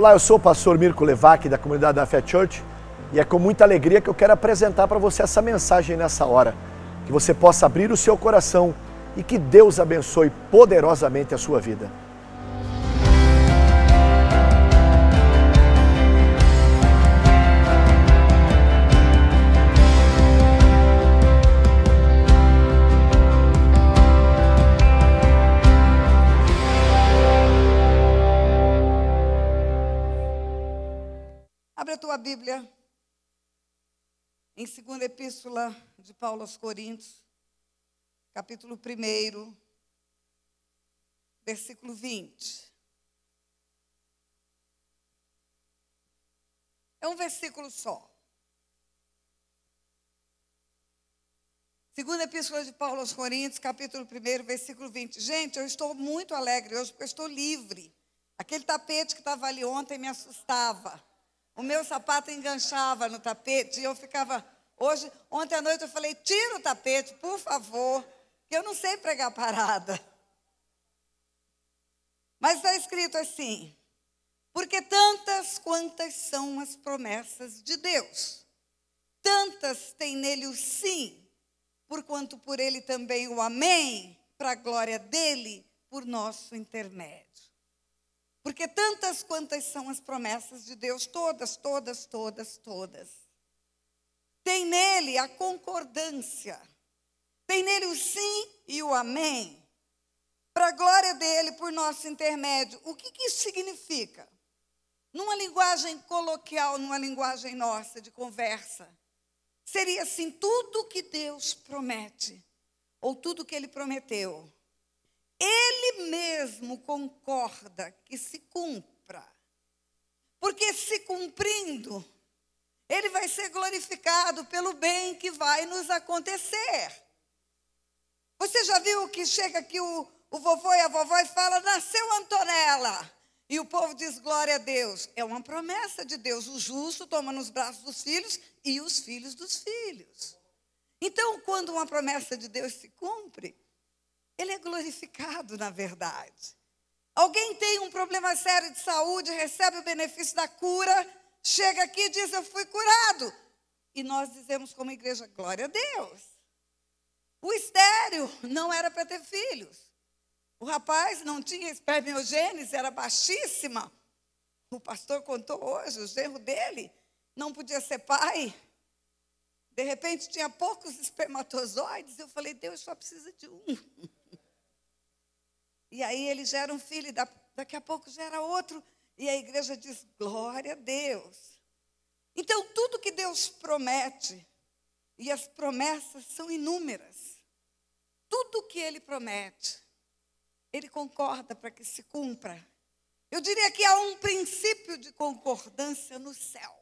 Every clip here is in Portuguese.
Olá, eu sou o pastor Mirko Levac, da comunidade da Fé Church, e é com muita alegria que eu quero apresentar para você essa mensagem nessa hora. Que você possa abrir o seu coração e que Deus abençoe poderosamente a sua vida. sua Bíblia em 2 Epístola de Paulo aos Coríntios, capítulo 1, versículo 20. É um versículo só. Segunda Epístola de Paulo aos Coríntios, capítulo 1, versículo 20. Gente, eu estou muito alegre hoje porque eu estou livre. Aquele tapete que estava ali ontem me assustava o meu sapato enganchava no tapete e eu ficava. Hoje, ontem à noite eu falei: tira o tapete, por favor, que eu não sei pregar parada. Mas está escrito assim: porque tantas quantas são as promessas de Deus, tantas tem nele o sim, porquanto por ele também o amém, para a glória dele, por nosso intermédio. Porque tantas quantas são as promessas de Deus, todas, todas, todas, todas. Tem nele a concordância. Tem nele o sim e o amém. Para a glória dele, por nosso intermédio. O que, que isso significa? Numa linguagem coloquial, numa linguagem nossa de conversa, seria assim: tudo que Deus promete, ou tudo que ele prometeu, ele mesmo concorda que se cumpra. Porque se cumprindo, ele vai ser glorificado pelo bem que vai nos acontecer. Você já viu que chega aqui o, o vovô e a vovó e fala: Nasceu Antonella. E o povo diz: Glória a Deus. É uma promessa de Deus. O justo toma nos braços dos filhos e os filhos dos filhos. Então, quando uma promessa de Deus se cumpre, ele é glorificado na verdade. Alguém tem um problema sério de saúde, recebe o benefício da cura, chega aqui e diz: Eu fui curado. E nós dizemos, como igreja, glória a Deus. O estéreo não era para ter filhos. O rapaz não tinha espermiogênese, era baixíssima. O pastor contou hoje, o genro dele não podia ser pai. De repente tinha poucos espermatozoides. Eu falei, Deus só precisa de um. E aí ele gera um filho, e daqui a pouco gera outro. E a igreja diz: glória a Deus. Então, tudo que Deus promete, e as promessas são inúmeras, tudo que ele promete, ele concorda para que se cumpra. Eu diria que há um princípio de concordância no céu.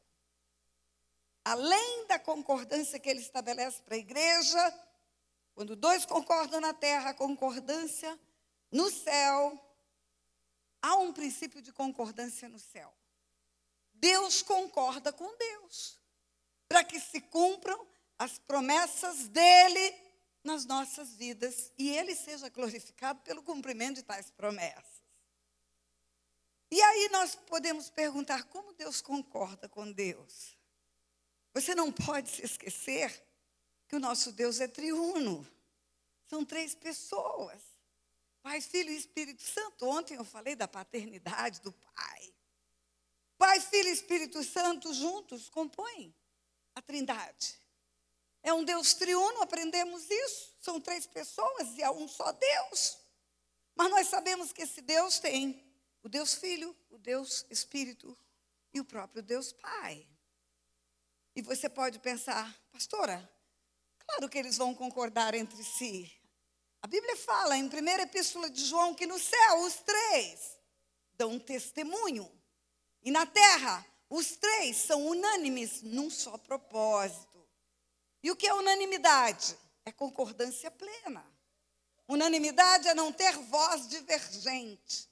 Além da concordância que ele estabelece para a igreja, quando dois concordam na terra, a concordância no céu, há um princípio de concordância no céu. Deus concorda com Deus para que se cumpram as promessas dele nas nossas vidas e ele seja glorificado pelo cumprimento de tais promessas. E aí nós podemos perguntar como Deus concorda com Deus. Você não pode se esquecer que o nosso Deus é triuno. São três pessoas. Pai, Filho e Espírito Santo. Ontem eu falei da paternidade do Pai. Pai, Filho e Espírito Santo juntos compõem a Trindade. É um Deus triuno, aprendemos isso. São três pessoas e há um só Deus. Mas nós sabemos que esse Deus tem o Deus Filho, o Deus Espírito e o próprio Deus Pai. E você pode pensar, pastora, claro que eles vão concordar entre si. A Bíblia fala em Primeira Epístola de João que no céu os três dão um testemunho. E na terra, os três são unânimes num só propósito. E o que é unanimidade? É concordância plena. Unanimidade é não ter voz divergente.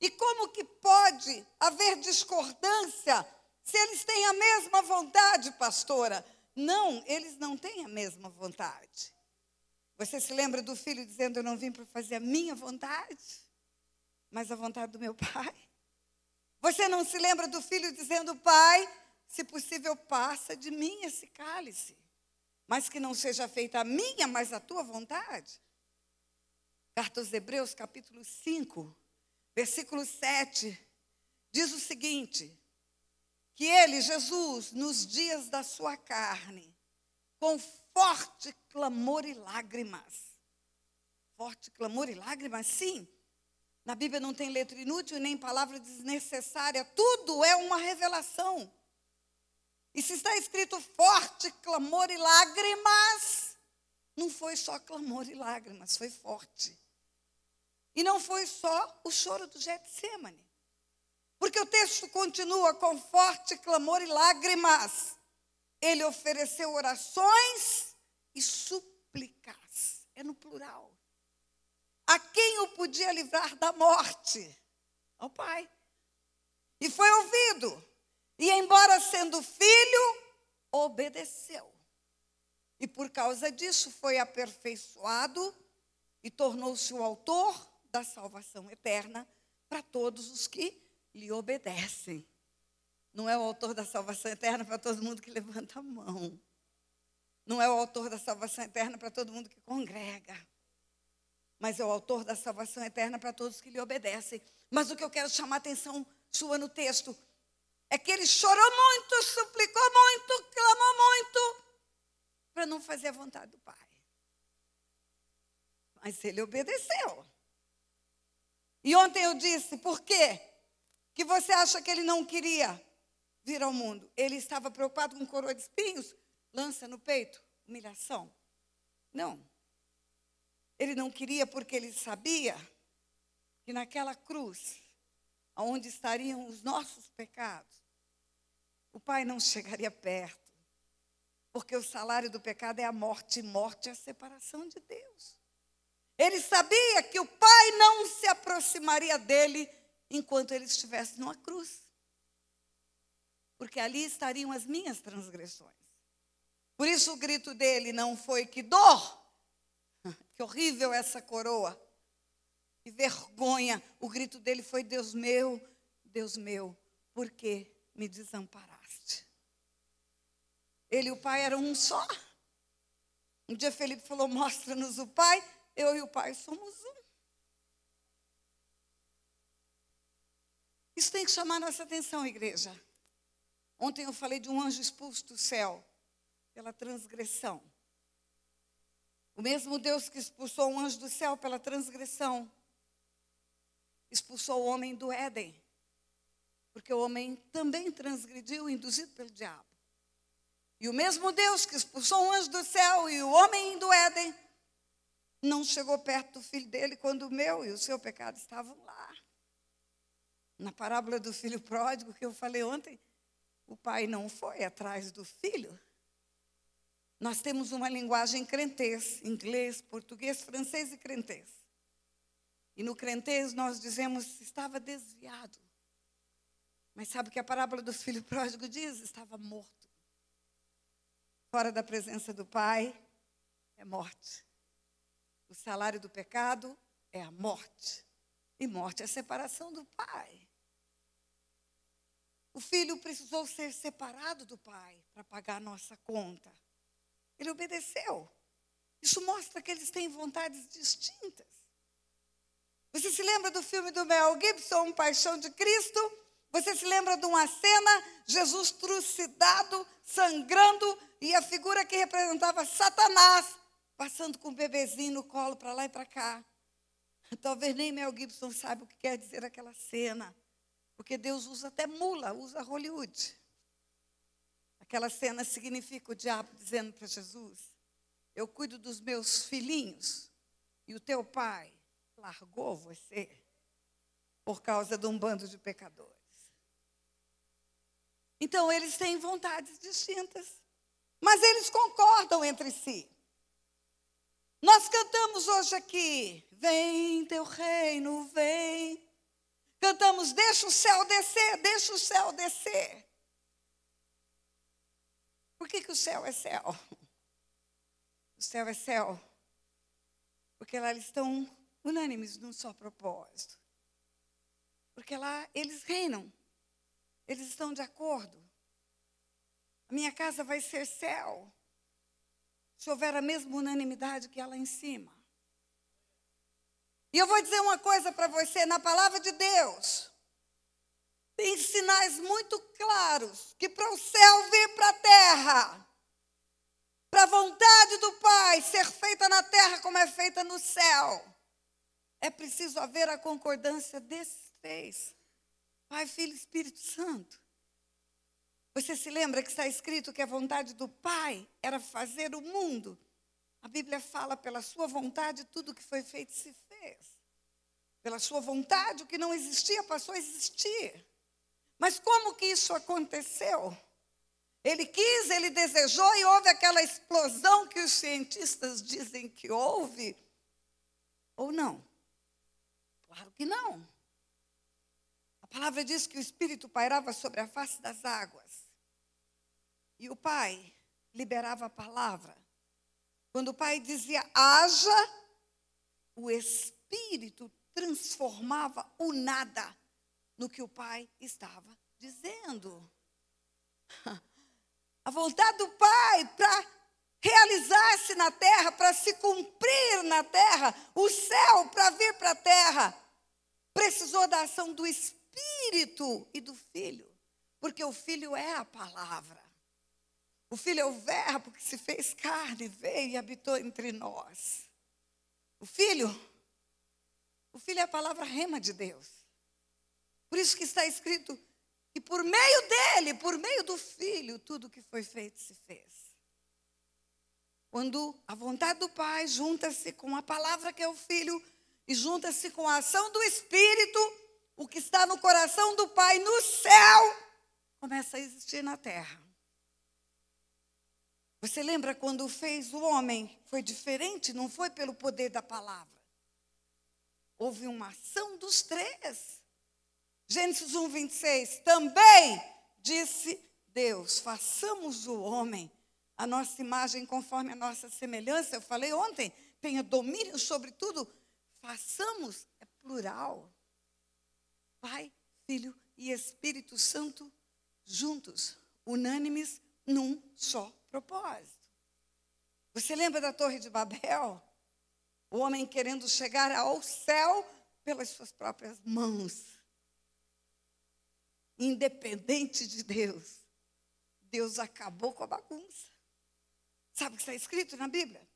E como que pode haver discordância se eles têm a mesma vontade, pastora? Não, eles não têm a mesma vontade. Você se lembra do filho dizendo: Eu não vim para fazer a minha vontade, mas a vontade do meu pai? Você não se lembra do filho dizendo: Pai, se possível, passa de mim esse cálice, mas que não seja feita a minha, mas a tua vontade? Carta aos Hebreus, capítulo 5, versículo 7, diz o seguinte: que ele, Jesus, nos dias da sua carne, conforme forte clamor e lágrimas. Forte clamor e lágrimas, sim. Na Bíblia não tem letra inútil nem palavra desnecessária. Tudo é uma revelação. E se está escrito forte clamor e lágrimas, não foi só clamor e lágrimas, foi forte. E não foi só o choro do Getsemane. Porque o texto continua com forte clamor e lágrimas. Ele ofereceu orações e súplicas. É no plural. A quem o podia livrar da morte? Ao Pai. E foi ouvido. E, embora sendo filho, obedeceu. E por causa disso foi aperfeiçoado e tornou-se o autor da salvação eterna para todos os que lhe obedecem. Não é o autor da salvação eterna para todo mundo que levanta a mão. Não é o autor da salvação eterna para todo mundo que congrega. Mas é o autor da salvação eterna para todos que lhe obedecem. Mas o que eu quero chamar a atenção sua no texto é que ele chorou muito, suplicou muito, clamou muito para não fazer a vontade do Pai. Mas ele obedeceu. E ontem eu disse, por quê? Que você acha que ele não queria? vir ao mundo. Ele estava preocupado com coroa de espinhos, lança no peito, humilhação. Não. Ele não queria porque ele sabia que naquela cruz, onde estariam os nossos pecados, o Pai não chegaria perto. Porque o salário do pecado é a morte, e morte é a separação de Deus. Ele sabia que o Pai não se aproximaria dele enquanto ele estivesse numa cruz porque ali estariam as minhas transgressões. Por isso o grito dele não foi que dor, que horrível essa coroa, que vergonha. O grito dele foi: Deus meu, Deus meu, por que me desamparaste? Ele e o pai eram um só. Um dia Felipe falou: Mostra-nos o pai, eu e o pai somos um. Isso tem que chamar nossa atenção, igreja. Ontem eu falei de um anjo expulso do céu pela transgressão. O mesmo Deus que expulsou um anjo do céu pela transgressão, expulsou o homem do Éden, porque o homem também transgrediu, induzido pelo diabo. E o mesmo Deus que expulsou um anjo do céu e o homem do Éden, não chegou perto do filho dele quando o meu e o seu pecado estavam lá. Na parábola do filho pródigo que eu falei ontem, o pai não foi atrás do filho. Nós temos uma linguagem crentez, inglês, português, francês e crentez. E no crentez nós dizemos estava desviado. Mas sabe o que a parábola do filho pródigo diz? Estava morto. Fora da presença do pai é morte. O salário do pecado é a morte. E morte é a separação do pai. O filho precisou ser separado do pai para pagar a nossa conta. Ele obedeceu. Isso mostra que eles têm vontades distintas. Você se lembra do filme do Mel Gibson, Paixão de Cristo? Você se lembra de uma cena, Jesus trucidado, sangrando, e a figura que representava Satanás passando com o bebezinho no colo para lá e para cá. Talvez nem Mel Gibson saiba o que quer dizer aquela cena. Porque Deus usa até mula, usa Hollywood. Aquela cena significa o diabo dizendo para Jesus: Eu cuido dos meus filhinhos, e o teu pai largou você por causa de um bando de pecadores. Então, eles têm vontades distintas, mas eles concordam entre si. Nós cantamos hoje aqui: Vem teu reino, vem Cantamos: Deixa o céu descer, deixa o céu descer. Por que, que o céu é céu? O céu é céu porque lá eles estão unânimes num só propósito. Porque lá eles reinam, eles estão de acordo. A minha casa vai ser céu, se houver a mesma unanimidade que ela lá em cima. E eu vou dizer uma coisa para você: na palavra de Deus, tem sinais muito claros que para o céu vir para a terra, para a vontade do Pai ser feita na terra como é feita no céu, é preciso haver a concordância desses três: Pai, Filho e Espírito Santo. Você se lembra que está escrito que a vontade do Pai era fazer o mundo? A Bíblia fala, pela sua vontade, tudo que foi feito se fez fez. Pela sua vontade, o que não existia passou a existir. Mas como que isso aconteceu? Ele quis, ele desejou e houve aquela explosão que os cientistas dizem que houve? Ou não? Claro que não. A palavra diz que o Espírito pairava sobre a face das águas. E o Pai liberava a palavra. Quando o Pai dizia, haja, o Espírito transformava o nada no que o Pai estava dizendo. A vontade do Pai para realizar-se na terra, para se cumprir na terra, o céu para vir para a terra, precisou da ação do Espírito e do Filho, porque o Filho é a palavra. O Filho é o Verbo que se fez carne, veio e habitou entre nós. O filho, o filho é a palavra rema de Deus. Por isso que está escrito e por meio dele, por meio do filho, tudo que foi feito se fez. Quando a vontade do Pai junta-se com a palavra que é o filho e junta-se com a ação do Espírito, o que está no coração do Pai no céu começa a existir na terra. Você lembra quando fez o homem? Foi diferente, não foi pelo poder da palavra. Houve uma ação dos três. Gênesis 1, 26. Também disse Deus: façamos o homem a nossa imagem conforme a nossa semelhança. Eu falei ontem: tenha domínio sobre tudo. Façamos, é plural. Pai, Filho e Espírito Santo juntos, unânimes num só propósito. Você lembra da Torre de Babel? O homem querendo chegar ao céu pelas suas próprias mãos. Independente de Deus, Deus acabou com a bagunça. Sabe o que está escrito na Bíblia?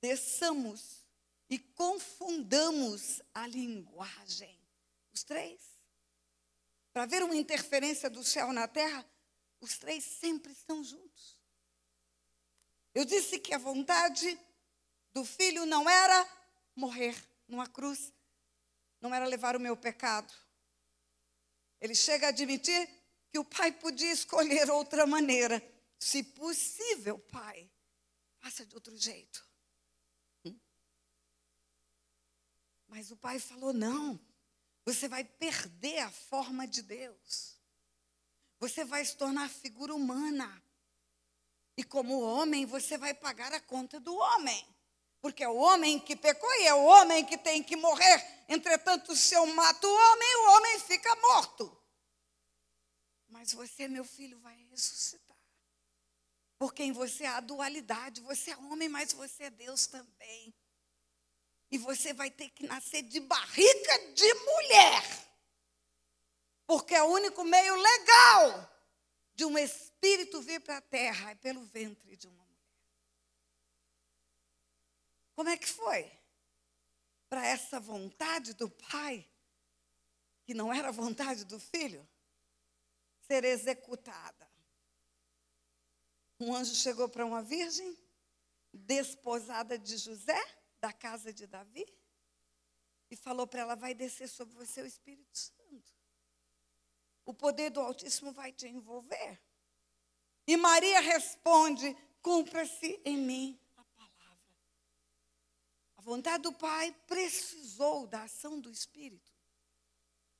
Desçamos e confundamos a linguagem. Os três. Para ver uma interferência do céu na terra, os três sempre estão juntos. Eu disse que a vontade do filho não era morrer numa cruz, não era levar o meu pecado. Ele chega a admitir que o pai podia escolher outra maneira. Se possível, pai, faça de outro jeito. Hum? Mas o pai falou: não, você vai perder a forma de Deus. Você vai se tornar figura humana. E como homem, você vai pagar a conta do homem. Porque é o homem que pecou e é o homem que tem que morrer. Entretanto, se eu mato o homem, o homem fica morto. Mas você, meu filho, vai ressuscitar. Porque em você há é dualidade. Você é homem, mas você é Deus também. E você vai ter que nascer de barriga de mulher. Porque é o único meio legal de um espírito vir para a terra é pelo ventre de uma mulher. Como é que foi? Para essa vontade do pai, que não era a vontade do filho, ser executada. Um anjo chegou para uma virgem, desposada de José, da casa de Davi, e falou para ela: Vai descer sobre você o Espírito Santo o poder do Altíssimo vai te envolver. E Maria responde: cumpra-se em mim a palavra. A vontade do Pai precisou da ação do Espírito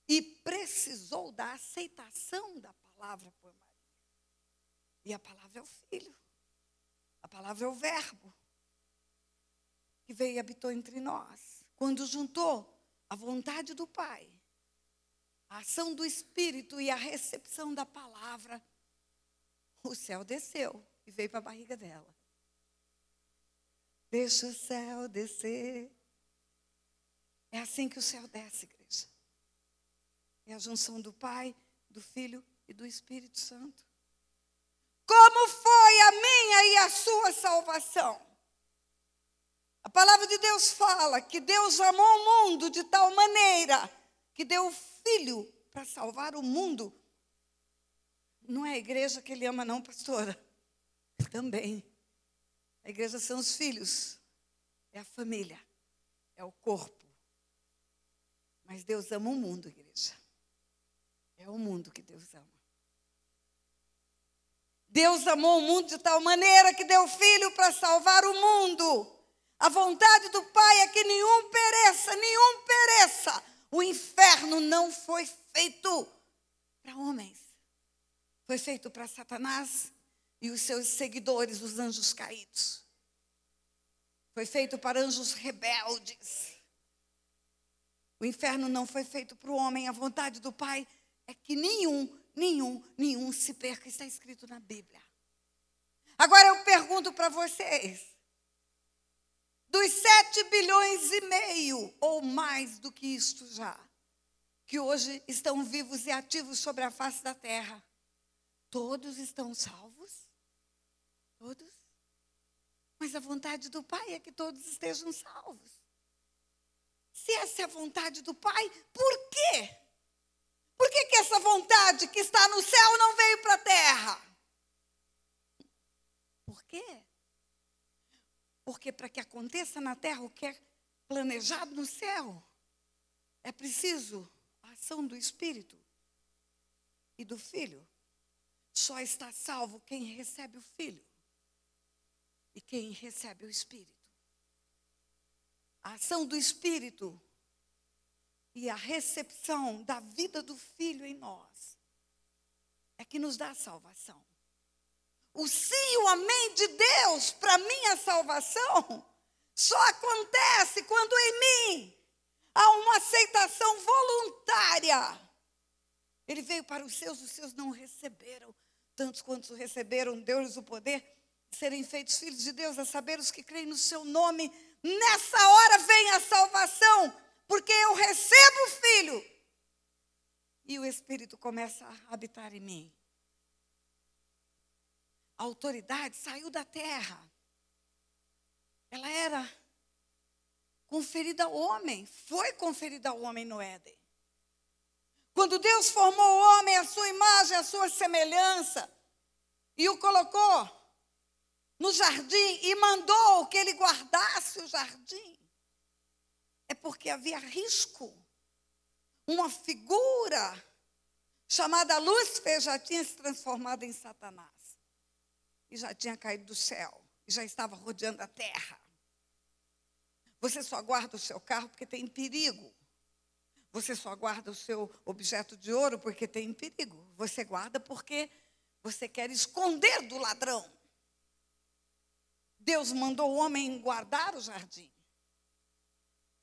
e precisou da aceitação da palavra por Maria. E a palavra é o Filho, a palavra é o Verbo que veio e habitou entre nós. Quando juntou a vontade do Pai a ação do Espírito e a recepção da palavra, o céu desceu e veio para a barriga dela. Deixa o céu descer. É assim que o céu desce, igreja. É a junção do Pai, do Filho e do Espírito Santo. Como foi a minha e a sua salvação? A palavra de Deus fala que Deus amou o mundo de tal maneira que deu o filho para salvar o mundo. Não é a igreja que ele ama, não, pastora. Também. A igreja são os filhos, é a família, é o corpo. Mas Deus ama o mundo, igreja. É o mundo que Deus ama. Deus amou o mundo de tal maneira que deu filho para salvar o mundo. A vontade do Pai é que nenhum pereça, nenhum pereça, o inferno não foi feito para homens. Foi feito para Satanás e os seus seguidores, os anjos caídos. Foi feito para anjos rebeldes. O inferno não foi feito para o homem. A vontade do Pai é que nenhum, nenhum, nenhum se perca. Está escrito na Bíblia. Agora eu pergunto para vocês: dos 7 bilhões e meio, ou mais do que isto já, que hoje estão vivos e ativos sobre a face da terra, todos estão salvos? Todos? Mas a vontade do Pai é que todos estejam salvos. Se essa é a vontade do Pai, por quê? Por que, que essa vontade que está no céu não veio para a terra? Por quê? Porque para que aconteça na terra o que é planejado no céu, é preciso a ação do Espírito e do Filho. Só está salvo quem recebe o Filho e quem recebe o Espírito. A ação do Espírito e a recepção da vida do Filho em nós é que nos dá salvação o sim e o amém de Deus para minha salvação só acontece quando em mim há uma aceitação voluntária. Ele veio para os seus, os seus não receberam. Tantos quantos receberam, deu-lhes o poder de serem feitos filhos de Deus, a saber os que creem no seu nome. Nessa hora vem a salvação, porque eu recebo o filho. E o Espírito começa a habitar em mim a autoridade saiu da terra. Ela era conferida ao homem, foi conferida ao homem no Éden. Quando Deus formou o homem à sua imagem, à sua semelhança, e o colocou no jardim e mandou que ele guardasse o jardim, é porque havia risco. Uma figura chamada Lúcifer já tinha se transformado em Satanás e já tinha caído do céu, e já estava rodeando a terra. Você só guarda o seu carro porque tem perigo. Você só guarda o seu objeto de ouro porque tem perigo. Você guarda porque você quer esconder do ladrão. Deus mandou o homem guardar o jardim.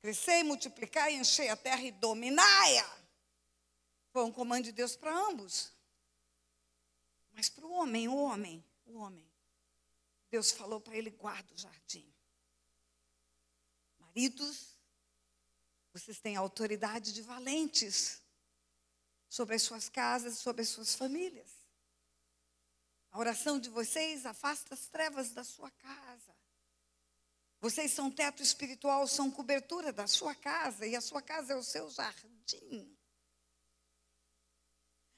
Crescei, multiplicai, enchei a terra e dominai-a. Foi um comando de Deus para ambos. Mas para o homem, o homem o homem. Deus falou para ele: guarda o jardim. Maridos, vocês têm autoridade de valentes sobre as suas casas, sobre as suas famílias. A oração de vocês afasta as trevas da sua casa. Vocês são teto espiritual, são cobertura da sua casa, e a sua casa é o seu jardim.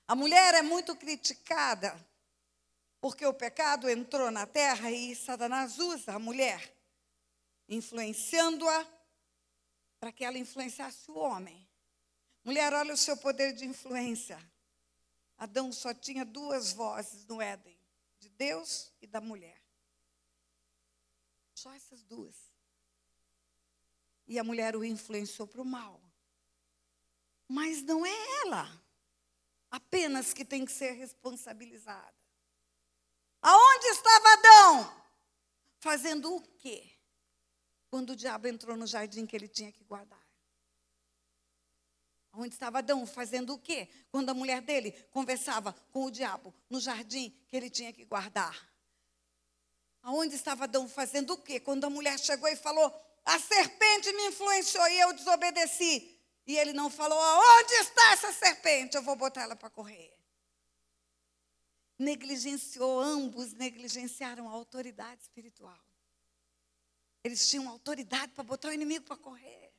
A mulher é muito criticada porque o pecado entrou na terra e Satanás usa a mulher, influenciando-a para que ela influenciasse o homem. Mulher, olha o seu poder de influência. Adão só tinha duas vozes no Éden, de Deus e da mulher. Só essas duas. E a mulher o influenciou para o mal. Mas não é ela apenas que tem que ser responsabilizada. Aonde estava Adão? Fazendo o quê? Quando o diabo entrou no jardim que ele tinha que guardar. Onde estava Adão fazendo o quê? Quando a mulher dele conversava com o diabo no jardim que ele tinha que guardar. Aonde estava Adão fazendo o quê? Quando a mulher chegou e falou: A serpente me influenciou e eu desobedeci. E ele não falou: Aonde está essa serpente? Eu vou botar ela para correr negligenciou, ambos negligenciaram a autoridade espiritual. Eles tinham autoridade para botar o inimigo para correr.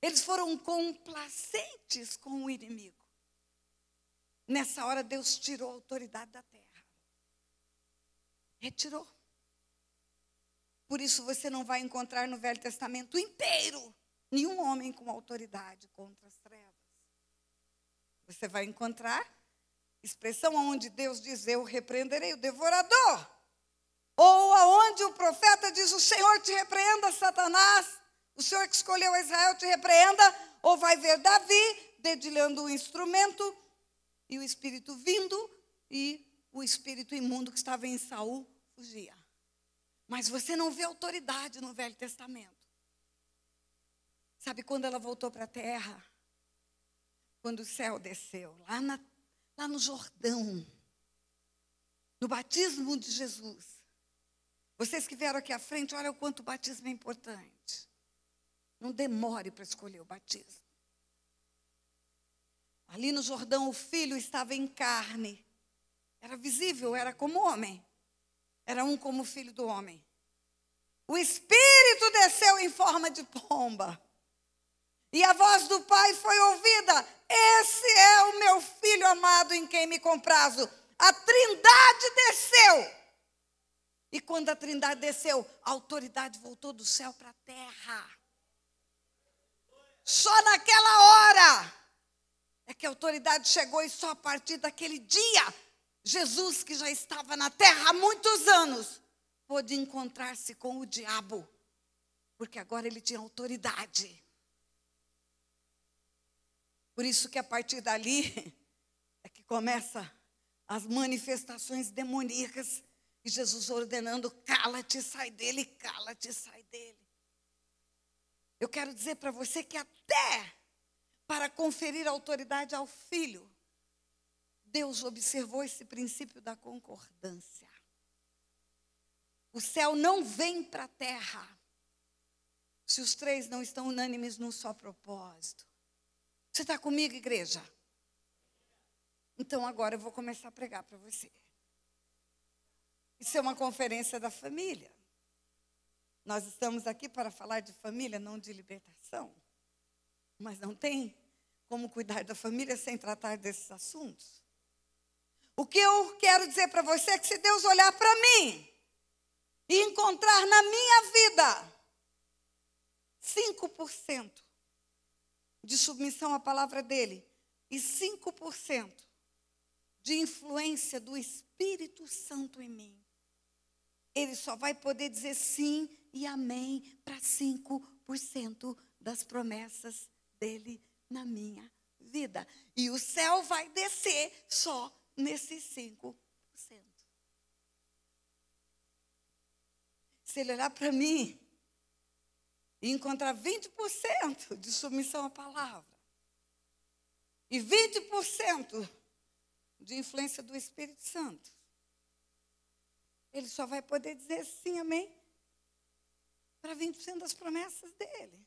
Eles foram complacentes com o inimigo. Nessa hora, Deus tirou a autoridade da terra. Retirou. Por isso, você não vai encontrar no Velho Testamento inteiro nenhum homem com autoridade contra as trevas. Você vai encontrar expressão onde Deus diz: Eu repreenderei o devorador. Ou aonde o profeta diz: O Senhor te repreenda, Satanás. O Senhor que escolheu Israel te repreenda. Ou vai ver Davi dedilhando o instrumento e o espírito vindo e o espírito imundo que estava em Saul fugia. Mas você não vê autoridade no Velho Testamento. Sabe quando ela voltou para a terra? Quando o céu desceu, lá na lá no Jordão, no batismo de Jesus. Vocês que vieram aqui à frente, olha o quanto o batismo é importante. Não demore para escolher o batismo. Ali no Jordão, o filho estava em carne. Era visível, era como homem. Era um como filho do homem. O Espírito desceu em forma de pomba. E a voz do Pai foi ouvida esse é o meu filho amado em quem me comprazo. A trindade desceu. E quando a trindade desceu, a autoridade voltou do céu para a terra. Só naquela hora é que a autoridade chegou e só a partir daquele dia Jesus, que já estava na terra há muitos anos, pôde encontrar-se com o diabo, porque agora ele tinha autoridade. Por isso que a partir dali é que começa as manifestações demoníacas e Jesus ordenando: cala-te, sai dele, cala-te, sai dele. Eu quero dizer para você que até para conferir autoridade ao filho, Deus observou esse princípio da concordância. O céu não vem para a terra se os três não estão unânimes num só propósito. Você está comigo, igreja? Então agora eu vou começar a pregar para você. Isso é uma conferência da família. Nós estamos aqui para falar de família, não de libertação. Mas não tem como cuidar da família sem tratar desses assuntos. O que eu quero dizer para você é que se Deus olhar para mim e encontrar na minha vida 5% de submissão à palavra dele e 5% de influência do Espírito Santo em mim. Ele só vai poder dizer sim e amém para 5% das promessas dele na minha vida. E o céu vai descer só nesses 5%. Se ele olhar para mim e encontrar 20% de submissão à palavra e 20% de influência do Espírito Santo. Ele só vai poder dizer sim, amém, para 20% das promessas dele.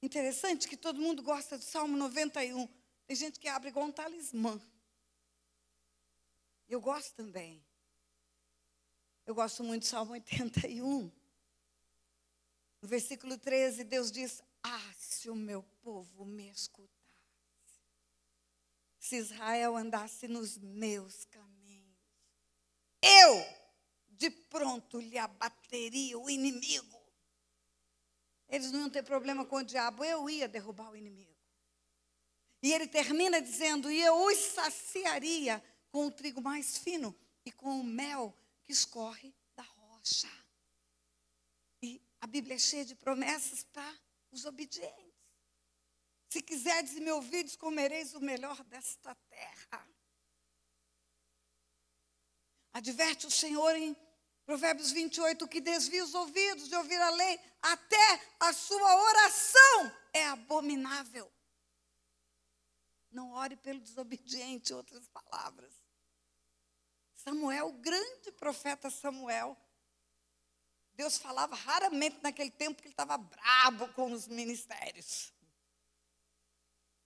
Interessante que todo mundo gosta do Salmo 91. Tem gente que abre igual um talismã. Eu gosto também. Eu gosto muito do Salmo 81. No versículo 13, Deus diz: Ah, se o meu povo me escutasse, se Israel andasse nos meus caminhos, eu de pronto lhe abateria o inimigo. Eles não iam ter problema com o diabo, eu ia derrubar o inimigo. E ele termina dizendo: E eu os saciaria com o trigo mais fino e com o mel que escorre da rocha. A Bíblia é cheia de promessas para os obedientes. Se quiserdes e me ouvides, comereis o melhor desta terra. Adverte o Senhor em Provérbios 28 que desvia os ouvidos de ouvir a lei, até a sua oração é abominável. Não ore pelo desobediente, outras palavras. Samuel, o grande profeta Samuel, Deus falava raramente naquele tempo que ele estava brabo com os ministérios.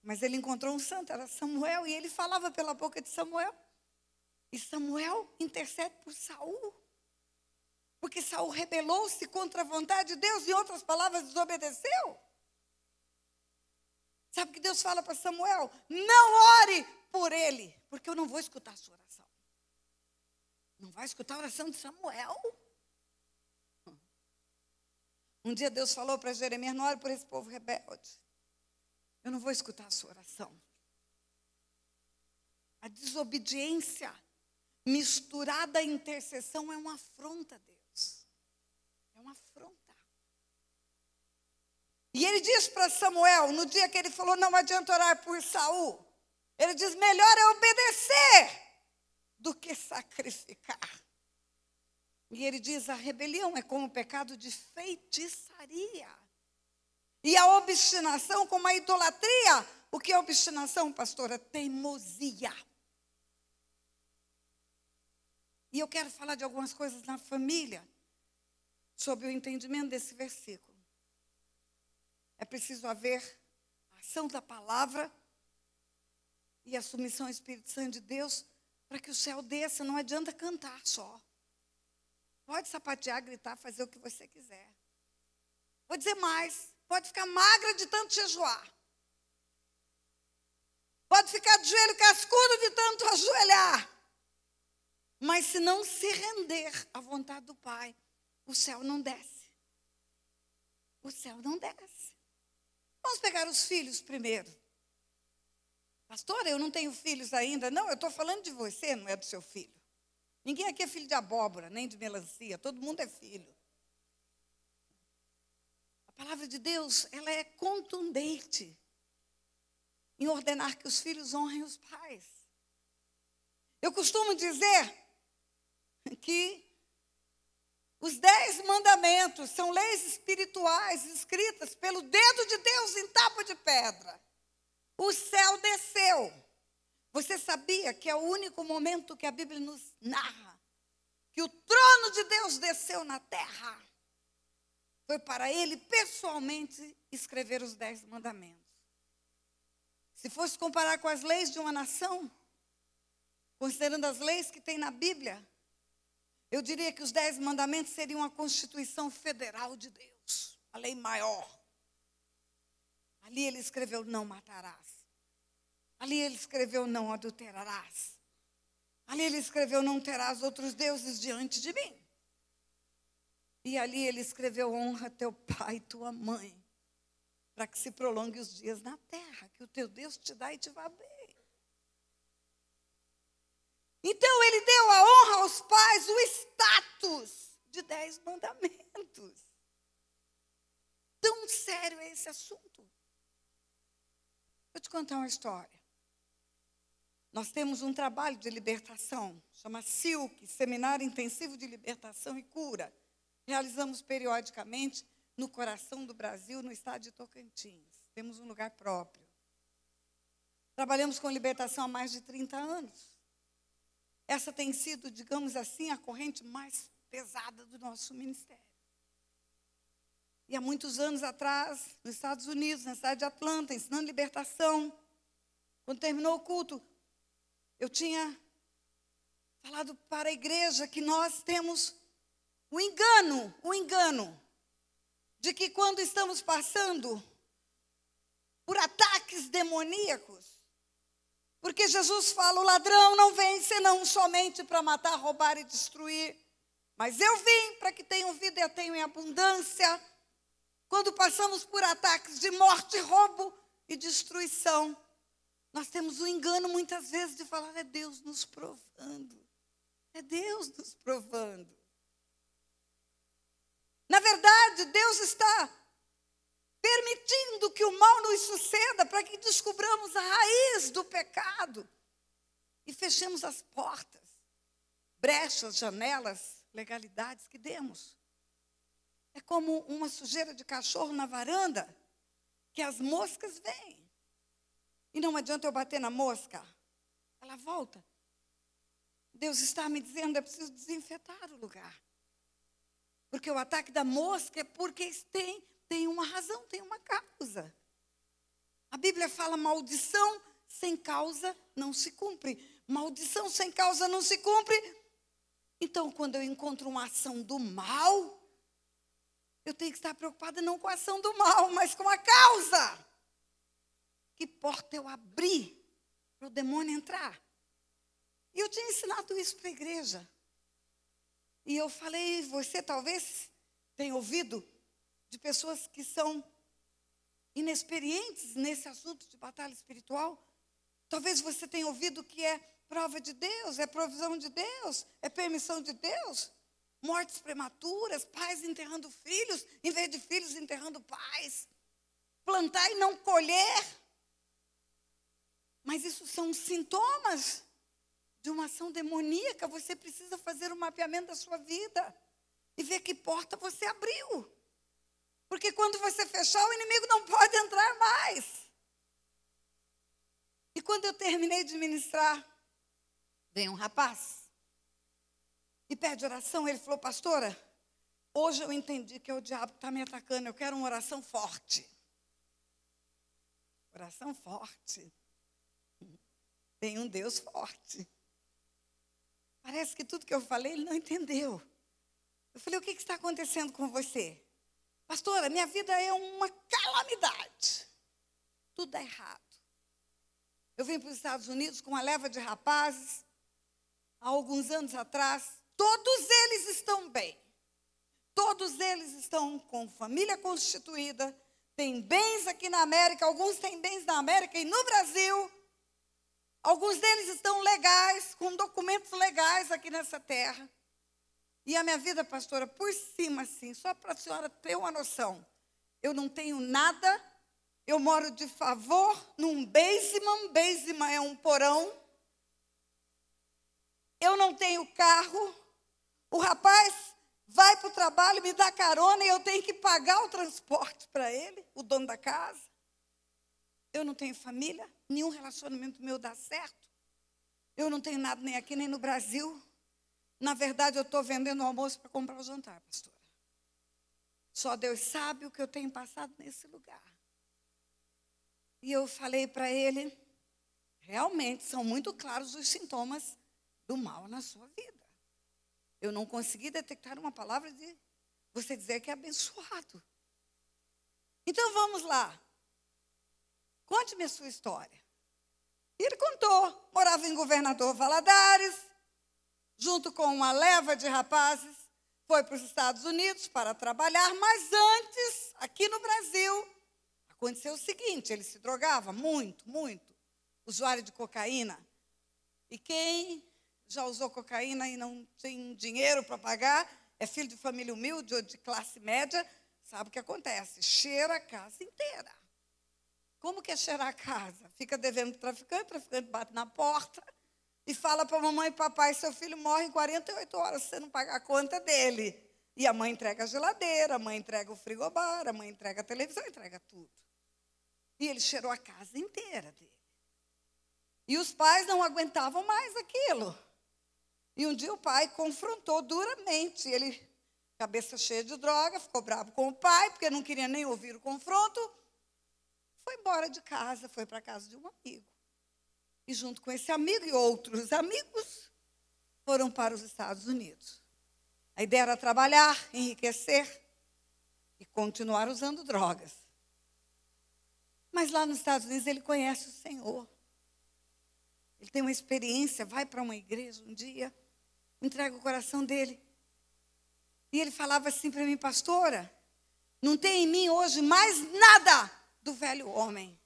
Mas ele encontrou um santo, era Samuel, e ele falava pela boca de Samuel. E Samuel intercede por Saul. Porque Saul rebelou-se contra a vontade de Deus, em outras palavras, desobedeceu. Sabe o que Deus fala para Samuel? Não ore por ele, porque eu não vou escutar a sua oração. Não vai escutar a oração de Samuel. Um dia Deus falou para Jeremias: não ore por esse povo rebelde. Eu não vou escutar a sua oração. A desobediência misturada à intercessão é uma afronta a Deus. É uma afronta. E ele diz para Samuel, no dia que ele falou: não adianta orar por Saul. Ele diz: melhor é obedecer do que sacrificar. E ele diz: a rebelião é como o pecado de feitiçaria. E a obstinação como a idolatria. O que é obstinação, pastora? Teimosia. E eu quero falar de algumas coisas na família sobre o entendimento desse versículo. É preciso haver a ação da palavra e a submissão ao Espírito Santo de Deus para que o céu desça. Não adianta cantar só. Pode sapatear, gritar, fazer o que você quiser. Vou dizer mais: pode ficar magra de tanto jejuar. Pode ficar de joelho cascudo de tanto ajoelhar. Mas se não se render à vontade do Pai, o céu não desce. O céu não desce. Vamos pegar os filhos primeiro. Pastora, eu não tenho filhos ainda. Não, eu estou falando de você, não é do seu filho. Ninguém aqui é filho de abóbora, nem de melancia, todo mundo é filho. A palavra de Deus, ela é contundente em ordenar que os filhos honrem os pais. Eu costumo dizer que os dez mandamentos são leis espirituais escritas pelo dedo de Deus em tapa de pedra. O céu desceu. Você sabia que é o único momento que a Bíblia nos narra que o trono de Deus desceu na terra? Foi para ele pessoalmente escrever os dez mandamentos. Se fosse comparar com as leis de uma nação, considerando as leis que tem na Bíblia, eu diria que os dez mandamentos seriam a Constituição Federal de Deus, a lei maior. Ali ele escreveu: não matarás. Ali ele escreveu: Não adulterarás. Ali ele escreveu: Não terás outros deuses diante de mim. E ali ele escreveu: Honra teu pai e tua mãe, para que se prolongue os dias na terra, que o teu Deus te dá e te vá bem. Então ele deu a honra aos pais, o status de dez mandamentos. Tão sério é esse assunto. Vou te contar uma história. Nós temos um trabalho de libertação, chama SILC, Seminário Intensivo de Libertação e Cura. Realizamos periodicamente no coração do Brasil, no estado de Tocantins. Temos um lugar próprio. Trabalhamos com libertação há mais de 30 anos. Essa tem sido, digamos assim, a corrente mais pesada do nosso ministério. E há muitos anos atrás, nos Estados Unidos, na cidade de Atlanta, ensinando libertação. Quando terminou o culto, eu tinha falado para a igreja que nós temos o engano, o engano, de que quando estamos passando por ataques demoníacos, porque Jesus fala: o ladrão não vem senão somente para matar, roubar e destruir. Mas eu vim para que tenham vida e a tenho em abundância. Quando passamos por ataques de morte, roubo e destruição, nós temos o um engano muitas vezes de falar, é Deus nos provando. É Deus nos provando. Na verdade, Deus está permitindo que o mal nos suceda para que descubramos a raiz do pecado e fechemos as portas, brechas, janelas, legalidades que demos. É como uma sujeira de cachorro na varanda que as moscas vêm e não adianta eu bater na mosca. Ela volta. Deus está me dizendo, é preciso desinfetar o lugar. Porque o ataque da mosca é porque tem, tem uma razão, tem uma causa. A Bíblia fala maldição sem causa não se cumpre. Maldição sem causa não se cumpre. Então, quando eu encontro uma ação do mal, eu tenho que estar preocupada não com a ação do mal, mas com a causa que porta eu abri para o demônio entrar? E eu tinha ensinado isso para a igreja. E eu falei, você talvez tenha ouvido de pessoas que são inexperientes nesse assunto de batalha espiritual. Talvez você tenha ouvido que é prova de Deus, é provisão de Deus, é permissão de Deus. Mortes prematuras, pais enterrando filhos, em vez de filhos enterrando pais. Plantar e não colher. Mas isso são sintomas de uma ação demoníaca. Você precisa fazer o um mapeamento da sua vida e ver que porta você abriu. Porque quando você fechar, o inimigo não pode entrar mais. E quando eu terminei de ministrar, vem um rapaz e pede oração. Ele falou, pastora, hoje eu entendi que é o diabo que está me atacando. Eu quero uma oração forte. Oração forte. Tem um Deus forte. Parece que tudo que eu falei, ele não entendeu. Eu falei: o que, está acontecendo com você? Pastora, minha vida é uma calamidade. Tudo é errado. Eu vim para os Estados Unidos com uma leva de rapazes, há alguns anos atrás. Todos eles estão bem. Todos eles estão com família constituída, Tem bens aqui na América, alguns têm bens na América e no Brasil. Alguns deles estão legais, com documentos legais aqui nessa terra. E a minha vida, pastora, por cima, assim, só para a senhora ter uma noção. Eu não tenho nada, eu moro de favor num basement, basement é um porão. Eu não tenho carro. O rapaz vai para o trabalho, me dá carona e eu tenho que pagar o transporte para ele, o dono da casa. Eu não tenho família, nenhum relacionamento meu dá certo. Eu não tenho nada nem aqui nem no Brasil. Na verdade, eu estou vendendo o almoço para comprar o jantar, pastora. Só Deus sabe o que eu tenho passado nesse lugar. E eu falei para ele: realmente são muito claros os sintomas do mal na sua vida. Eu não consegui detectar uma palavra de você dizer que é abençoado. Então vamos lá. Conte-me a sua história. E ele contou. Morava em Governador Valadares, junto com uma leva de rapazes. Foi para os Estados Unidos para trabalhar, mas antes, aqui no Brasil, aconteceu o seguinte: ele se drogava muito, muito, usuário de cocaína. E quem já usou cocaína e não tem dinheiro para pagar, é filho de família humilde ou de classe média, sabe o que acontece? Cheira a casa inteira. Como é cheirar a casa? Fica devendo traficante, traficante bate na porta e fala para mamãe e papai: seu filho morre em 48 horas se você não pagar a conta dele. E a mãe entrega a geladeira, a mãe entrega o frigobar, a mãe entrega a televisão, entrega tudo. E ele cheirou a casa inteira dele. E os pais não aguentavam mais aquilo. E um dia o pai confrontou duramente. Ele, cabeça cheia de droga, ficou bravo com o pai, porque não queria nem ouvir o confronto foi embora de casa, foi para a casa de um amigo. E junto com esse amigo e outros amigos, foram para os Estados Unidos. A ideia era trabalhar, enriquecer e continuar usando drogas. Mas lá nos Estados Unidos ele conhece o Senhor. Ele tem uma experiência, vai para uma igreja um dia, entrega o coração dele. E ele falava assim para mim, pastora, não tem em mim hoje mais nada do velho homem.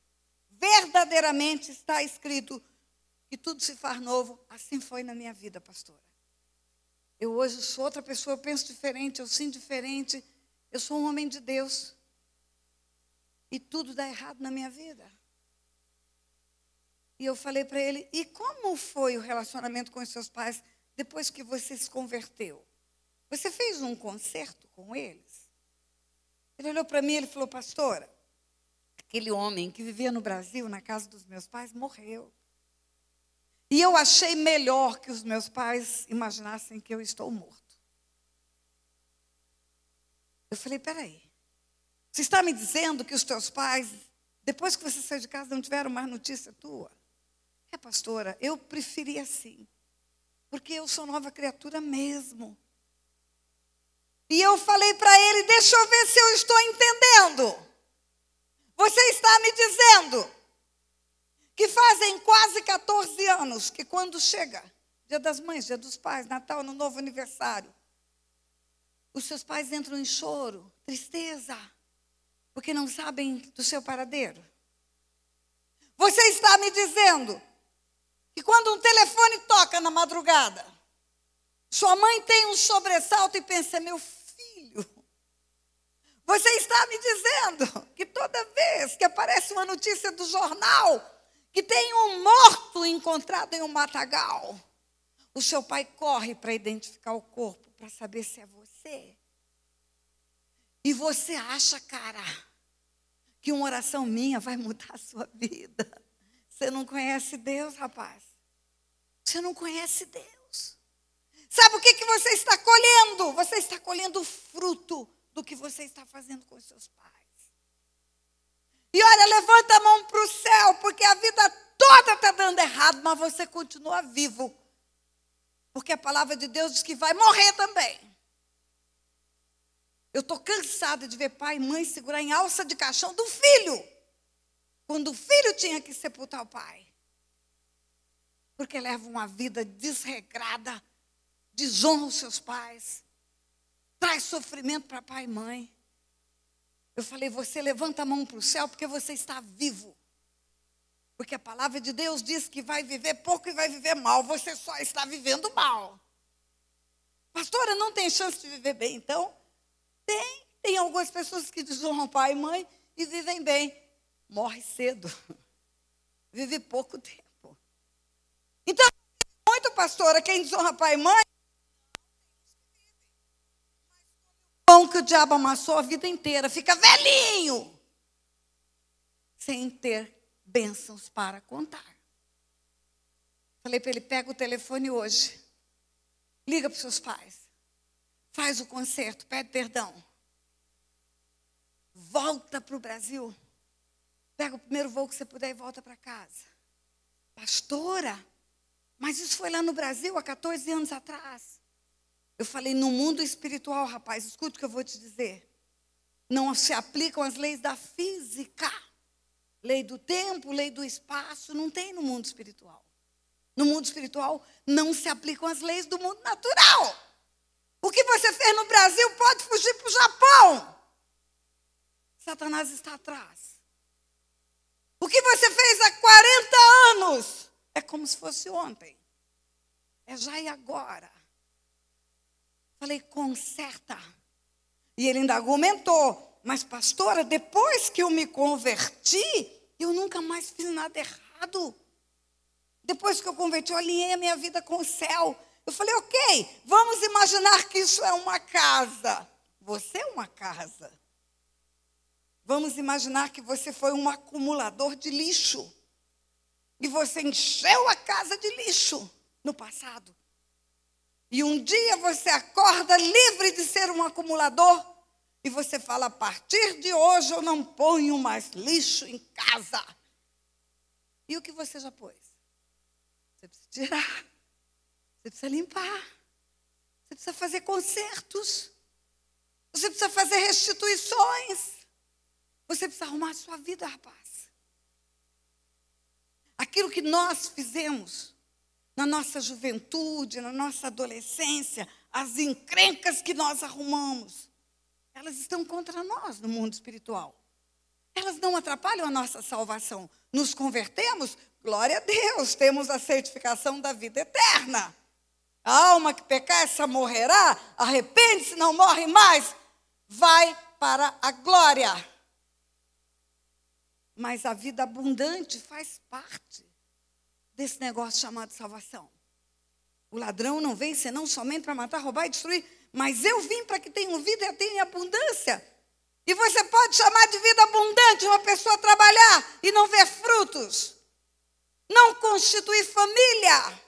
Verdadeiramente está escrito que tudo se faz novo. Assim foi na minha vida, pastora. Eu hoje sou outra pessoa, eu penso diferente, eu sinto diferente. Eu sou um homem de Deus. E tudo dá errado na minha vida. E eu falei para ele: e como foi o relacionamento com os seus pais depois que você se converteu? Você fez um concerto com eles? Ele olhou para mim e falou: Pastora, Aquele homem que vivia no Brasil, na casa dos meus pais, morreu. E eu achei melhor que os meus pais imaginassem que eu estou morto. Eu falei: peraí. Você está me dizendo que os teus pais, depois que você saiu de casa, não tiveram mais notícia tua? É, pastora, eu preferi assim. Porque eu sou nova criatura mesmo. E eu falei para ele: deixa eu ver se eu estou entendendo. Você está me dizendo que fazem quase 14 anos que quando chega Dia das Mães, Dia dos Pais, Natal, no novo aniversário, os seus pais entram em choro, tristeza, porque não sabem do seu paradeiro. Você está me dizendo que quando um telefone toca na madrugada, sua mãe tem um sobressalto e pensa: meu você está me dizendo que toda vez que aparece uma notícia do jornal que tem um morto encontrado em um matagal, o seu pai corre para identificar o corpo, para saber se é você. E você acha, cara, que uma oração minha vai mudar a sua vida. Você não conhece Deus, rapaz. Você não conhece Deus. Sabe o que, que você está colhendo? Você está colhendo fruto do que você está fazendo com seus pais. E olha, levanta a mão para o céu, porque a vida toda está dando errado, mas você continua vivo. Porque a palavra de Deus diz que vai morrer também. Eu estou cansada de ver pai e mãe segurar em alça de caixão do filho. Quando o filho tinha que sepultar o pai. Porque leva uma vida desregrada, desonra os seus pais, traz sofrimento para pai e mãe. Eu falei, você levanta a mão para o céu porque você está vivo. Porque a palavra de Deus diz que vai viver pouco e vai viver mal. Você só está vivendo mal. Pastora, não tem chance de viver bem, então? Tem. Tem algumas pessoas que desonram pai e mãe e vivem bem. Morre cedo. Vive pouco tempo. Então, é muito pastora, quem desonra pai e mãe, pão que o diabo amassou a vida inteira, fica velhinho, sem ter bênçãos para contar. Falei para ele: pega o telefone hoje, liga para os seus pais, faz o conserto, pede perdão, volta para o Brasil, pega o primeiro voo que você puder e volta para casa. Pastora, mas isso foi lá no Brasil há 14 anos atrás. Eu falei, no mundo espiritual, rapaz, escuta o que eu vou te dizer. Não se aplicam as leis da física. Lei do tempo, lei do espaço, não tem no mundo espiritual. No mundo espiritual não se aplicam as leis do mundo natural. O que você fez no Brasil pode fugir para o Japão. Satanás está atrás. O que você fez há 40 anos é como se fosse ontem. É já e agora. Falei, conserta. E ele ainda argumentou, mas pastora, depois que eu me converti, eu nunca mais fiz nada errado. Depois que eu converti, eu alinhei a minha vida com o céu. Eu falei, ok, vamos imaginar que isso é uma casa. Você é uma casa. Vamos imaginar que você foi um acumulador de lixo. E você encheu a casa de lixo no passado. E um dia você acorda livre de ser um acumulador e você fala: a partir de hoje eu não ponho mais lixo em casa. E o que você já pôs? Você precisa tirar, você precisa limpar, você precisa fazer consertos, você precisa fazer restituições, você precisa arrumar a sua vida, rapaz. Aquilo que nós fizemos na nossa juventude, na nossa adolescência, as encrencas que nós arrumamos, elas estão contra nós no mundo espiritual. Elas não atrapalham a nossa salvação. Nos convertemos, glória a Deus, temos a certificação da vida eterna. A alma que pecar, essa morrerá, arrepende-se, não morre mais, vai para a glória. Mas a vida abundante faz parte desse negócio chamado salvação. O ladrão não vem senão somente para matar, roubar e destruir. Mas eu vim para que tenham vida e tenham abundância. E você pode chamar de vida abundante uma pessoa trabalhar e não ver frutos, não constituir família,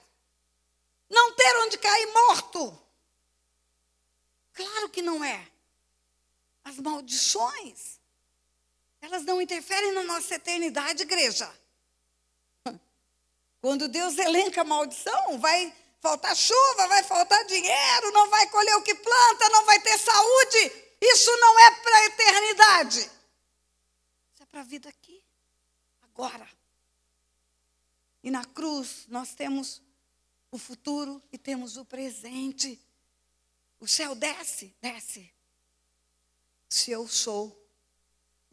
não ter onde cair morto. Claro que não é. As maldições, elas não interferem na nossa eternidade, igreja. Quando Deus elenca a maldição, vai faltar chuva, vai faltar dinheiro, não vai colher o que planta, não vai ter saúde. Isso não é para a eternidade. Isso é para a vida aqui, agora. E na cruz nós temos o futuro e temos o presente. O céu desce, desce. Se eu sou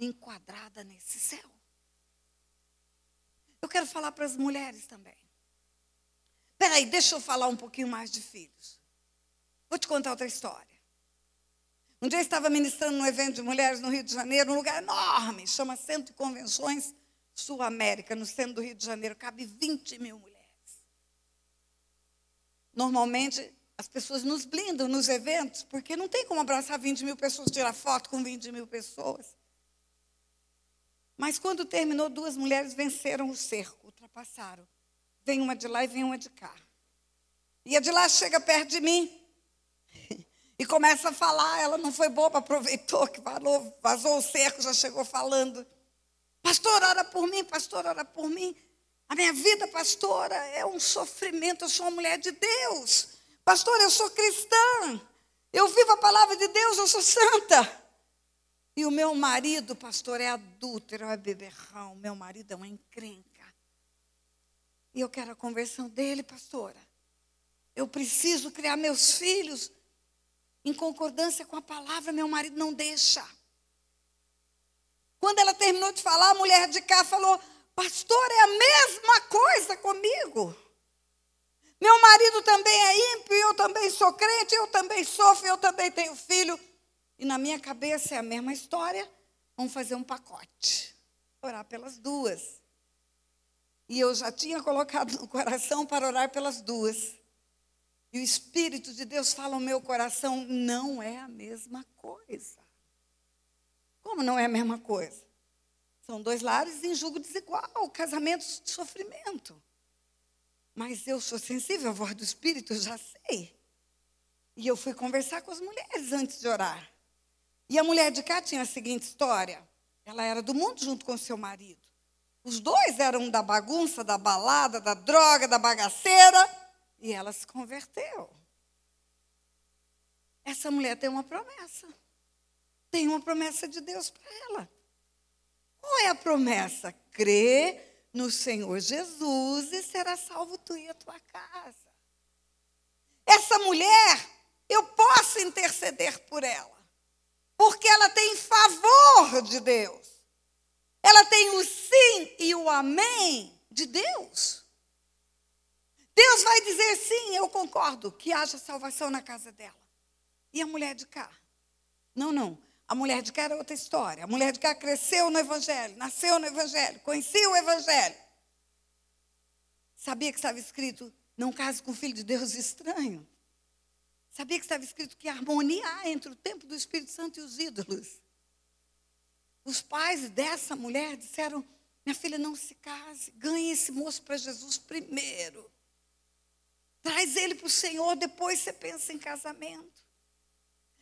enquadrada nesse céu. Eu quero falar para as mulheres também. Peraí, deixa eu falar um pouquinho mais de filhos. Vou te contar outra história. Um dia eu estava ministrando num evento de mulheres no Rio de Janeiro, um lugar enorme, chama Centro Convenções Sul América, no centro do Rio de Janeiro. Cabe 20 mil mulheres. Normalmente, as pessoas nos blindam nos eventos, porque não tem como abraçar 20 mil pessoas, tirar foto com 20 mil pessoas. Mas quando terminou, duas mulheres venceram o cerco, ultrapassaram. Vem uma de lá e vem uma de cá. E a de lá chega perto de mim e começa a falar. Ela não foi boba, aproveitou que falou, vazou o cerco, já chegou falando. Pastor, ora por mim, pastor, ora por mim. A minha vida, pastora, é um sofrimento. Eu sou uma mulher de Deus. Pastor, eu sou cristã. Eu vivo a palavra de Deus, eu sou santa. E o meu marido, pastor, é adúltero, é beberrão. Meu marido é uma encrenca. E eu quero a conversão dele, pastora. Eu preciso criar meus filhos em concordância com a palavra. Meu marido não deixa. Quando ela terminou de falar, a mulher de cá falou: Pastor, é a mesma coisa comigo. Meu marido também é ímpio, eu também sou crente, eu também sofro, eu também tenho filho. E na minha cabeça é a mesma história. Vamos fazer um pacote. Orar pelas duas. E eu já tinha colocado no coração para orar pelas duas. E o Espírito de Deus fala ao meu coração: não é a mesma coisa. Como não é a mesma coisa? São dois lares em julgo desigual, casamentos de sofrimento. Mas eu sou sensível à voz do Espírito, eu já sei. E eu fui conversar com as mulheres antes de orar. E a mulher de cá tinha a seguinte história: ela era do mundo junto com seu marido. Os dois eram da bagunça, da balada, da droga, da bagaceira, e ela se converteu. Essa mulher tem uma promessa. Tem uma promessa de Deus para ela. Qual é a promessa? Crê no Senhor Jesus e será salvo tu e a tua casa. Essa mulher, eu posso interceder por ela porque ela tem favor de Deus. Ela tem o sim e o amém de Deus. Deus vai dizer sim, eu concordo que haja salvação na casa dela. E a mulher de cá? Não, não. A mulher de cá era outra história. A mulher de cá cresceu no Evangelho, nasceu no Evangelho, conhecia o Evangelho. Sabia que estava escrito: não case com filho de Deus estranho. Sabia que estava escrito que harmonia há entre o tempo do Espírito Santo e os ídolos. Os pais dessa mulher disseram: Minha filha, não se case, ganhe esse moço para Jesus primeiro. Traz ele para o Senhor, depois você pensa em casamento.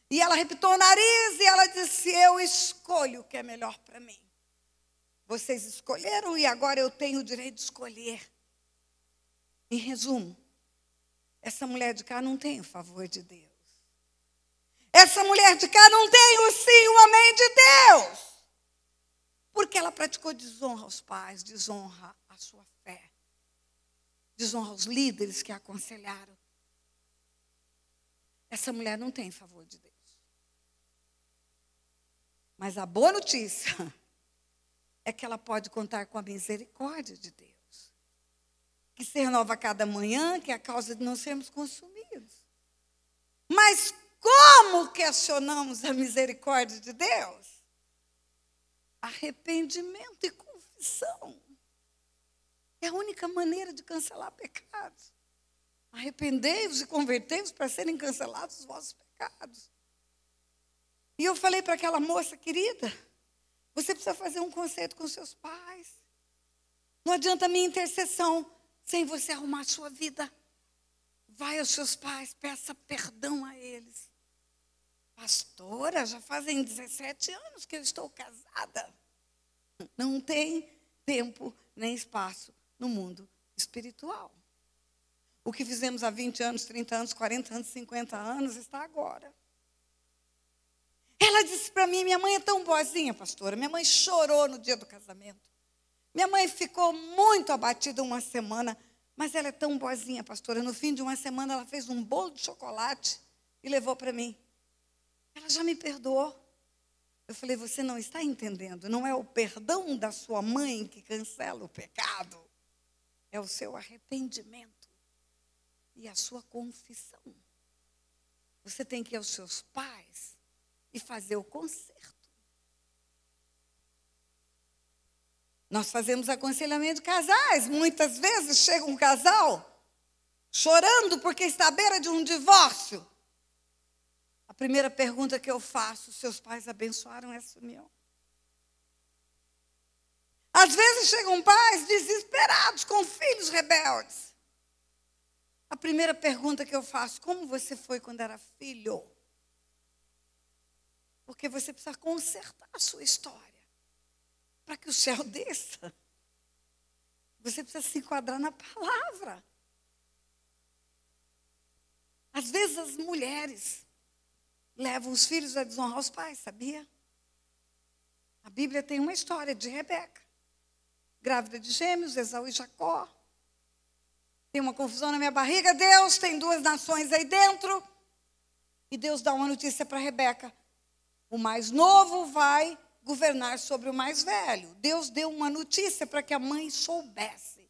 E ela repitou o nariz e ela disse: Eu escolho o que é melhor para mim. Vocês escolheram e agora eu tenho o direito de escolher. Em resumo, essa mulher de cá não tem o favor de Deus. Essa mulher de cá não tem o sim, o amém de Deus. Porque ela praticou desonra aos pais, desonra à sua fé, desonra aos líderes que a aconselharam. Essa mulher não tem favor de Deus. Mas a boa notícia é que ela pode contar com a misericórdia de Deus que se renova a cada manhã, que é a causa de não sermos consumidos. Mas como questionamos a misericórdia de Deus? Arrependimento e confissão. É a única maneira de cancelar pecados. Arrependei-vos e convertei-vos para serem cancelados os vossos pecados. E eu falei para aquela moça querida: você precisa fazer um conceito com seus pais. Não adianta a minha intercessão sem você arrumar a sua vida. Vai aos seus pais, peça perdão a eles. Pastora, já fazem 17 anos que eu estou casada. Não tem tempo nem espaço no mundo espiritual. O que fizemos há 20 anos, 30 anos, 40 anos, 50 anos está agora. Ela disse para mim: minha mãe é tão boazinha, pastora. Minha mãe chorou no dia do casamento. Minha mãe ficou muito abatida uma semana, mas ela é tão boazinha, pastora. No fim de uma semana, ela fez um bolo de chocolate e levou para mim. Ela já me perdoou. Eu falei: Você não está entendendo. Não é o perdão da sua mãe que cancela o pecado, é o seu arrependimento e a sua confissão. Você tem que ir aos seus pais e fazer o conserto. Nós fazemos aconselhamento de casais. Muitas vezes chega um casal chorando porque está à beira de um divórcio. A primeira pergunta que eu faço: seus pais abençoaram essa união? Às vezes chegam pais desesperados com filhos rebeldes. A primeira pergunta que eu faço: como você foi quando era filho? Porque você precisa consertar a sua história para que o céu desça. Você precisa se enquadrar na palavra. Às vezes as mulheres levam os filhos a desonrar os pais, sabia? A Bíblia tem uma história de Rebeca, grávida de gêmeos, Esau e Jacó. Tem uma confusão na minha barriga, Deus, tem duas nações aí dentro. E Deus dá uma notícia para Rebeca: o mais novo vai governar sobre o mais velho. Deus deu uma notícia para que a mãe soubesse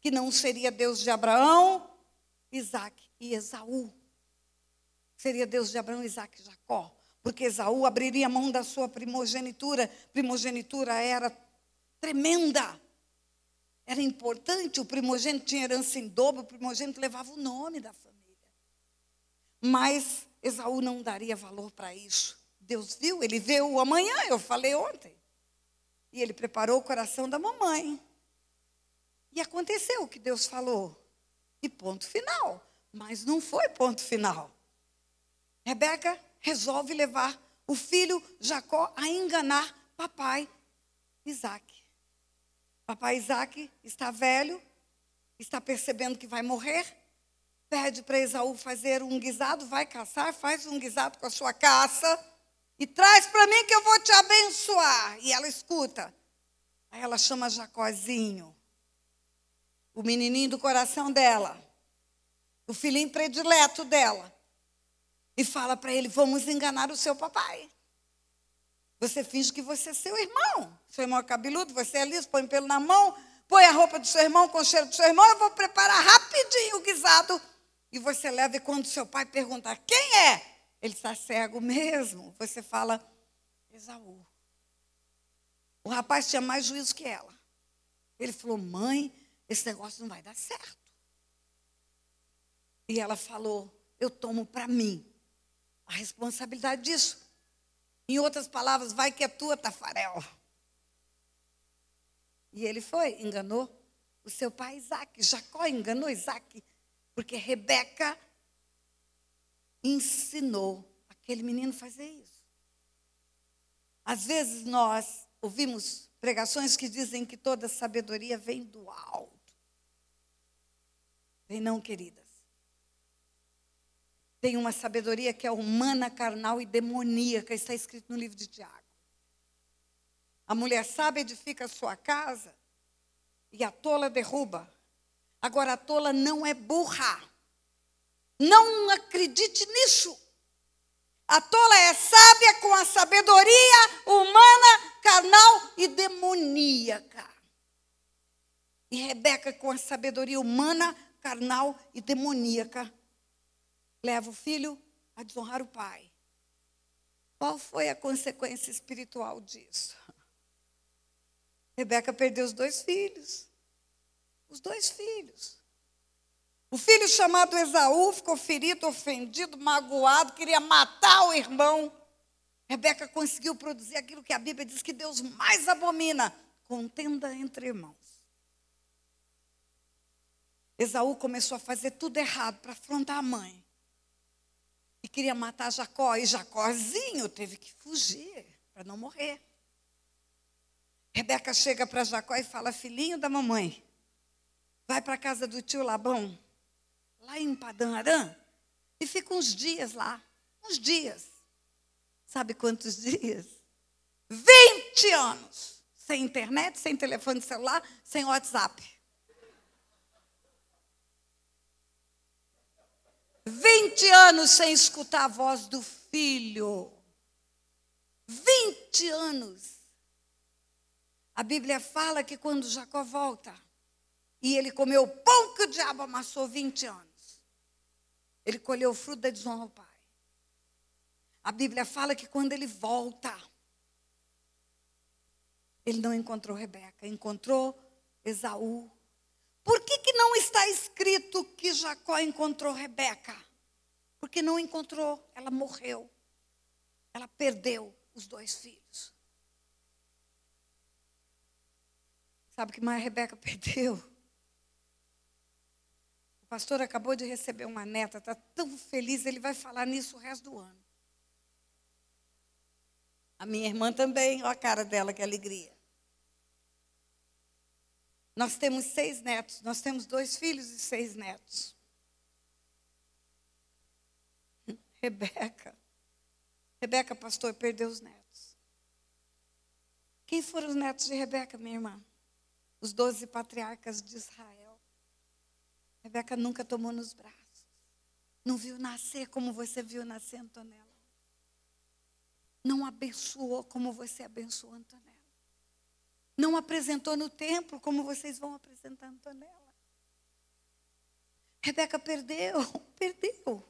que não seria Deus de Abraão, Isaac e Esaú. Seria Deus de Abraão, Isaac e Jacó. Porque Esaú abriria mão da sua primogenitura. Primogenitura era tremenda. Era importante, o primogênito tinha herança em dobro, o primogênito levava o nome da família. Mas Esaú não daria valor para isso. Deus viu, ele vê o amanhã, eu falei ontem. E ele preparou o coração da mamãe. E aconteceu o que Deus falou. E ponto final. Mas não foi ponto final. Rebeca resolve levar o filho Jacó a enganar papai Isaac. Papai Isaac está velho, está percebendo que vai morrer, pede para Esaú fazer um guisado, vai caçar, faz um guisado com a sua caça. E traz para mim que eu vou te abençoar. E ela escuta. Aí ela chama Jacózinho, o menininho do coração dela, o filhinho predileto dela. E fala para ele: Vamos enganar o seu papai. Você finge que você é seu irmão. Seu irmão é cabeludo, você é liso, põe pelo na mão, põe a roupa do seu irmão, com o cheiro do seu irmão. Eu vou preparar rapidinho o guisado. E você leva, e quando seu pai perguntar quem é, ele está cego mesmo. Você fala, Esaú. O rapaz tinha mais juízo que ela. Ele falou, mãe, esse negócio não vai dar certo. E ela falou, eu tomo para mim a responsabilidade disso. Em outras palavras, vai que é tua, Tafarel. E ele foi, enganou o seu pai Isaac. Jacó enganou Isaac, porque Rebeca ensinou aquele menino a fazer isso. Às vezes nós ouvimos pregações que dizem que toda sabedoria vem do alto. Vem não, queridas. Tem uma sabedoria que é humana, carnal e demoníaca, está escrito no livro de Tiago. A mulher sábia edifica a sua casa e a tola derruba. Agora, a tola não é burra. Não acredite nisso. A tola é sábia com a sabedoria humana, carnal e demoníaca. E Rebeca, com a sabedoria humana, carnal e demoníaca, leva o filho a desonrar o pai. Qual foi a consequência espiritual disso? Rebeca perdeu os dois filhos. Os dois filhos. O filho chamado Esaú ficou ferido, ofendido, magoado, queria matar o irmão. Rebeca conseguiu produzir aquilo que a Bíblia diz que Deus mais abomina: contenda entre irmãos. Esaú começou a fazer tudo errado para afrontar a mãe. E queria matar Jacó. E Jacózinho teve que fugir para não morrer. Rebeca chega para Jacó e fala: Filhinho da mamãe, vai para a casa do tio Labão lá em Padan Aram e fica uns dias lá. Uns dias. Sabe quantos dias? 20 anos. Sem internet, sem telefone celular, sem WhatsApp. 20 anos sem escutar a voz do filho. 20 anos. A Bíblia fala que quando Jacó volta e ele comeu pão que o diabo amassou 20 anos. Ele colheu o fruto da desonra ao Pai. A Bíblia fala que quando ele volta, ele não encontrou Rebeca, encontrou Esaú. Por que, que não está escrito que Jacó encontrou Rebeca? Porque não encontrou, ela morreu. Ela perdeu os dois filhos. Sabe o que mais Rebeca perdeu? pastor acabou de receber uma neta, está tão feliz, ele vai falar nisso o resto do ano. A minha irmã também, olha a cara dela, que alegria. Nós temos seis netos, nós temos dois filhos e seis netos. Rebeca. Rebeca, pastor, perdeu os netos. Quem foram os netos de Rebeca, minha irmã? Os doze patriarcas de Israel. Rebeca nunca tomou nos braços. Não viu nascer como você viu nascer, Antonella. Não abençoou como você abençoou, Antonella. Não apresentou no templo como vocês vão apresentar, Antonella. Rebeca perdeu, perdeu.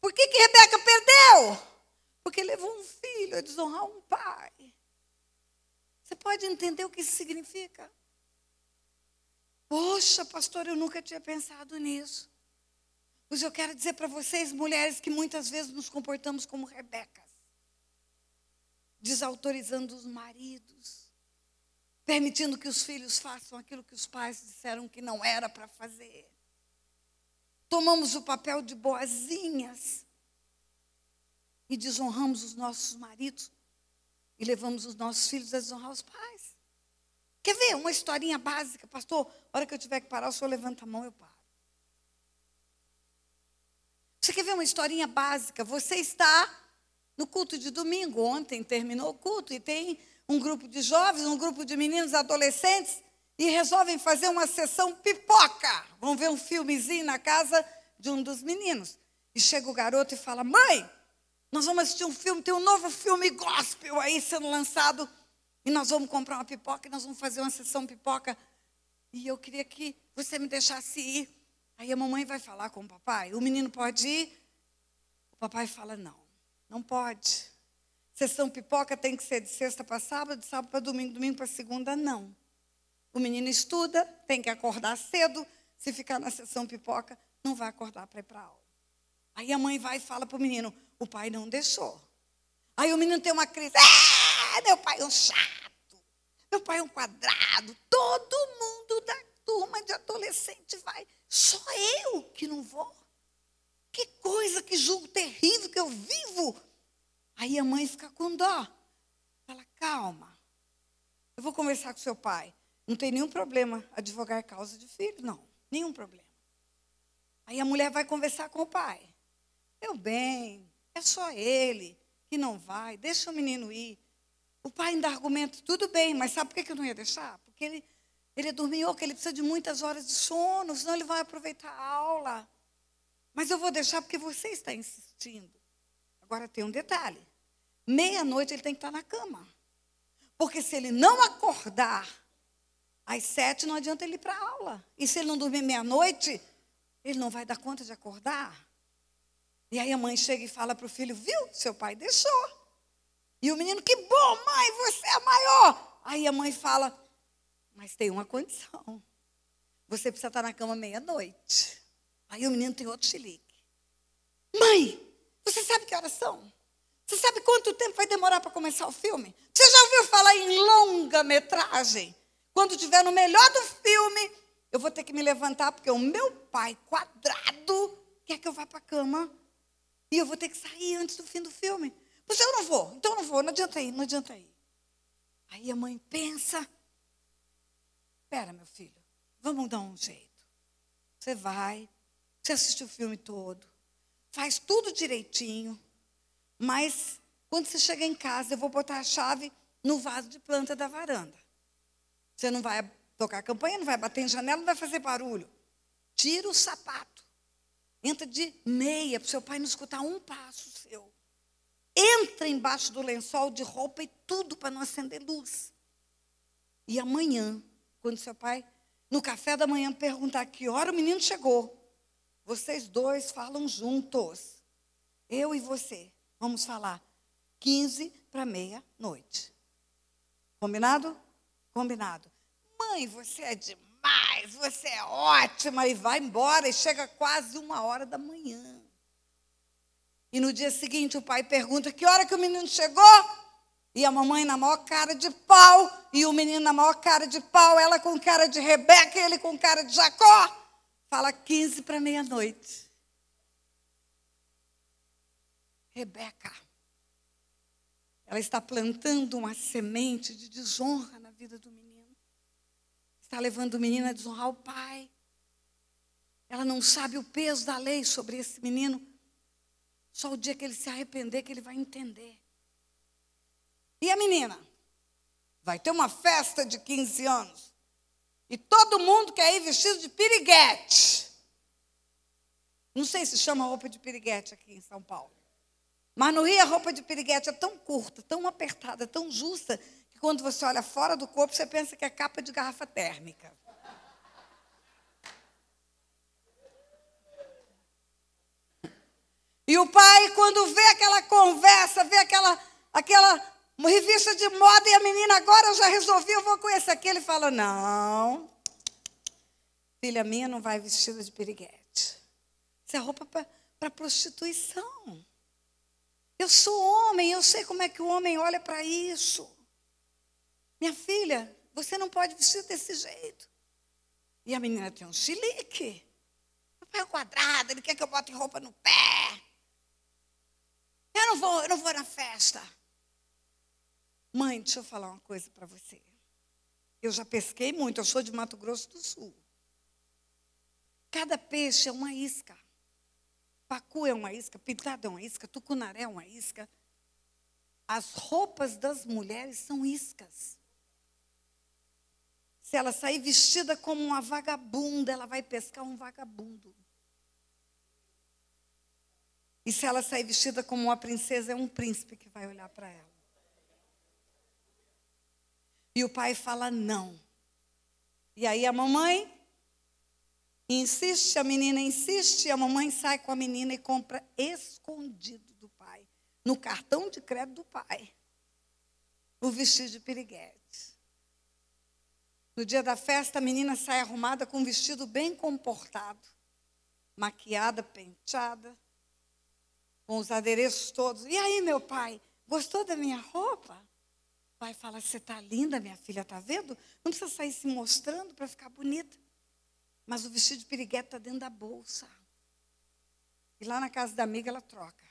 Por que, que Rebeca perdeu? Porque levou um filho a desonrar um pai. Você pode entender o que isso significa? Poxa, pastor, eu nunca tinha pensado nisso. Mas eu quero dizer para vocês, mulheres, que muitas vezes nos comportamos como Rebecas, desautorizando os maridos, permitindo que os filhos façam aquilo que os pais disseram que não era para fazer. Tomamos o papel de boazinhas e desonramos os nossos maridos e levamos os nossos filhos a desonrar os pais. Quer ver uma historinha básica? Pastor, a hora que eu tiver que parar, o senhor levanta a mão e eu paro. Você quer ver uma historinha básica? Você está no culto de domingo. Ontem terminou o culto e tem um grupo de jovens, um grupo de meninos adolescentes e resolvem fazer uma sessão pipoca. Vão ver um filmezinho na casa de um dos meninos. E chega o garoto e fala: Mãe, nós vamos assistir um filme, tem um novo filme gospel aí sendo lançado e nós vamos comprar uma pipoca e nós vamos fazer uma sessão pipoca. E eu queria que você me deixasse ir. Aí a mamãe vai falar com o papai. O menino pode ir? O papai fala: não, não pode. Sessão pipoca tem que ser de sexta para sábado, de sábado para domingo, domingo para segunda, não. O menino estuda, tem que acordar cedo. Se ficar na sessão pipoca, não vai acordar para ir para aula. Aí a mãe vai e fala para o menino: o pai não deixou. Aí o menino tem uma crise. Ah! É, meu pai é um chato, meu pai é um quadrado. Todo mundo da turma de adolescente vai. Só eu que não vou. Que coisa, que julgo terrível que eu vivo. Aí a mãe fica com dó. Fala, calma. Eu vou conversar com seu pai. Não tem nenhum problema advogar causa de filho, não. Nenhum problema. Aí a mulher vai conversar com o pai. Meu bem, é só ele que não vai. Deixa o menino ir. O pai ainda argumenta, tudo bem, mas sabe por que eu não ia deixar? Porque ele, ele dormiu, dorminhoco, ele precisa de muitas horas de sono, senão ele vai aproveitar a aula. Mas eu vou deixar porque você está insistindo. Agora tem um detalhe: meia-noite ele tem que estar na cama. Porque se ele não acordar às sete, não adianta ele ir para a aula. E se ele não dormir meia-noite, ele não vai dar conta de acordar. E aí a mãe chega e fala para o filho: Viu, seu pai deixou. E o menino, que bom, mãe, você é maior. Aí a mãe fala, mas tem uma condição. Você precisa estar na cama meia-noite. Aí o menino tem outro chilique. Mãe, você sabe que horas são? Você sabe quanto tempo vai demorar para começar o filme? Você já ouviu falar em longa-metragem? Quando tiver no melhor do filme, eu vou ter que me levantar, porque o meu pai, quadrado, quer que eu vá para a cama. E eu vou ter que sair antes do fim do filme. Mas eu não vou, então eu não vou, não adianta ir, não adianta ir. Aí a mãe pensa: Pera, meu filho, vamos dar um jeito. Você vai, você assiste o filme todo, faz tudo direitinho, mas quando você chegar em casa, eu vou botar a chave no vaso de planta da varanda. Você não vai tocar a campanha, não vai bater em janela, não vai fazer barulho. Tira o sapato. Entra de meia para o seu pai não escutar um passo seu entra embaixo do lençol de roupa e tudo para não acender luz. E amanhã, quando seu pai, no café da manhã, perguntar que hora o menino chegou, vocês dois falam juntos. Eu e você. Vamos falar 15 para meia-noite. Combinado? Combinado. Mãe, você é demais, você é ótima. E vai embora e chega quase uma hora da manhã. E no dia seguinte o pai pergunta que hora que o menino chegou? E a mamãe na maior cara de pau, e o menino na maior cara de pau, ela com cara de Rebeca, ele com cara de Jacó. Fala 15 para meia-noite. Rebeca, ela está plantando uma semente de desonra na vida do menino. Está levando o menino a desonrar o pai. Ela não sabe o peso da lei sobre esse menino só o dia que ele se arrepender que ele vai entender. E a menina? Vai ter uma festa de 15 anos. E todo mundo quer ir vestido de piriguete. Não sei se chama roupa de piriguete aqui em São Paulo. Mas no Rio a roupa de piriguete é tão curta, tão apertada, tão justa, que quando você olha fora do corpo, você pensa que é capa de garrafa térmica. E o pai, quando vê aquela conversa, vê aquela, aquela revista de moda e a menina, agora eu já resolvi, eu vou com esse aqui, ele fala: Não, filha minha não vai vestida de piriguete. Isso é roupa para prostituição. Eu sou homem, eu sei como é que o homem olha para isso. Minha filha, você não pode vestir desse jeito. E a menina tem um chilique. Meu pai é quadrado, ele quer que eu bote roupa no pé. Eu não vou, eu não vou na festa. Mãe, deixa eu falar uma coisa para você. Eu já pesquei muito, eu sou de Mato Grosso do Sul. Cada peixe é uma isca. Pacu é uma isca, pintado é uma isca, tucunaré é uma isca. As roupas das mulheres são iscas. Se ela sair vestida como uma vagabunda, ela vai pescar um vagabundo. E se ela sair vestida como uma princesa, é um príncipe que vai olhar para ela. E o pai fala não. E aí a mamãe insiste, a menina insiste, a mamãe sai com a menina e compra escondido do pai, no cartão de crédito do pai, o vestido de piriguete. No dia da festa, a menina sai arrumada com um vestido bem comportado, maquiada, penteada com os adereços todos. E aí, meu pai, gostou da minha roupa? O pai fala: Você está linda, minha filha, está vendo? Não precisa sair se mostrando para ficar bonita. Mas o vestido de piriguete está dentro da bolsa. E lá na casa da amiga ela troca.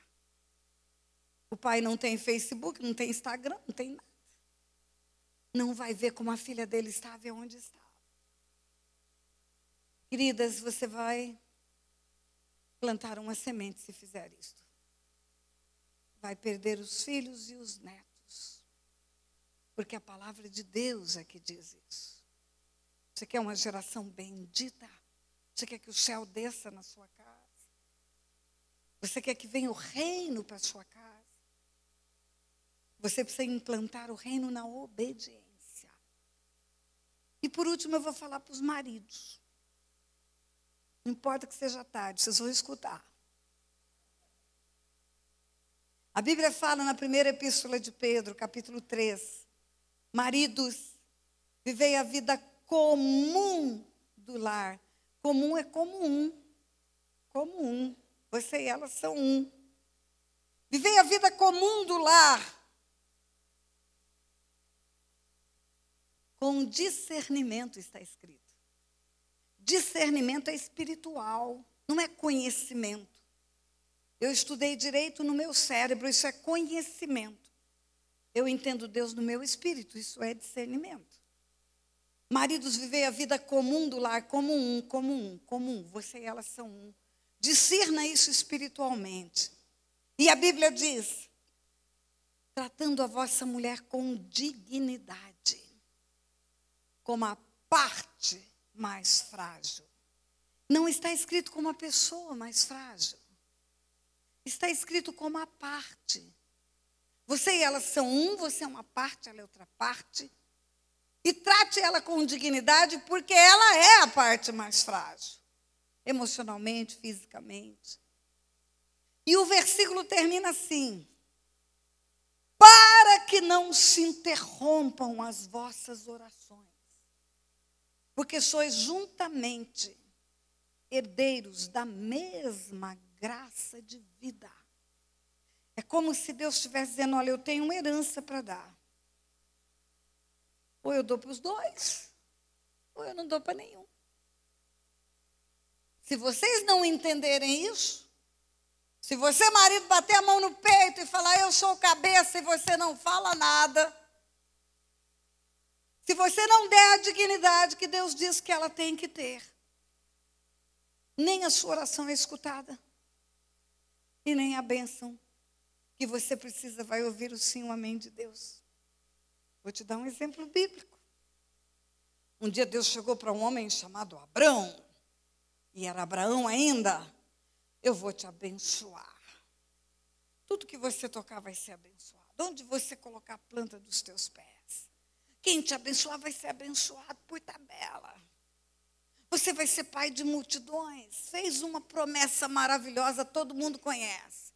O pai não tem Facebook, não tem Instagram, não tem nada. Não vai ver como a filha dele estava e onde estava. Queridas, você vai plantar uma semente se fizer isto vai perder os filhos e os netos. Porque a palavra de Deus é que diz isso. Você quer uma geração bendita? Você quer que o céu desça na sua casa? Você quer que venha o reino para a sua casa? Você precisa implantar o reino na obediência. E por último, eu vou falar para os maridos. Não importa que seja tarde, vocês vão escutar. A Bíblia fala na primeira epístola de Pedro, capítulo 3. Maridos, vivei a vida comum do lar. Comum é comum. Comum. Você e ela são um. Vivei a vida comum do lar. Com discernimento está escrito. Discernimento é espiritual, não é conhecimento. Eu estudei direito no meu cérebro, isso é conhecimento. Eu entendo Deus no meu espírito, isso é discernimento. Maridos, vivei a vida comum do lar, como um, como um, como um. Você e ela são um. Discerna isso espiritualmente. E a Bíblia diz: tratando a vossa mulher com dignidade, como a parte mais frágil. Não está escrito como a pessoa mais frágil está escrito como a parte. Você e ela são um, você é uma parte, ela é outra parte. E trate ela com dignidade, porque ela é a parte mais frágil, emocionalmente, fisicamente. E o versículo termina assim: Para que não se interrompam as vossas orações, porque sois juntamente herdeiros da mesma graça de vida. É como se Deus estivesse dizendo: olha, eu tenho uma herança para dar. Ou eu dou para os dois, ou eu não dou para nenhum. Se vocês não entenderem isso, se você, marido, bater a mão no peito e falar, eu sou cabeça, e você não fala nada, se você não der a dignidade que Deus diz que ela tem que ter, nem a sua oração é escutada e nem a bênção que você precisa vai ouvir o sim, o amém de Deus. Vou te dar um exemplo bíblico. Um dia Deus chegou para um homem chamado Abrão, e era Abraão ainda. Eu vou te abençoar. Tudo que você tocar vai ser abençoado. Onde você colocar a planta dos teus pés. Quem te abençoar vai ser abençoado por tabela. Você vai ser pai de multidões. Fez uma promessa maravilhosa, todo mundo conhece.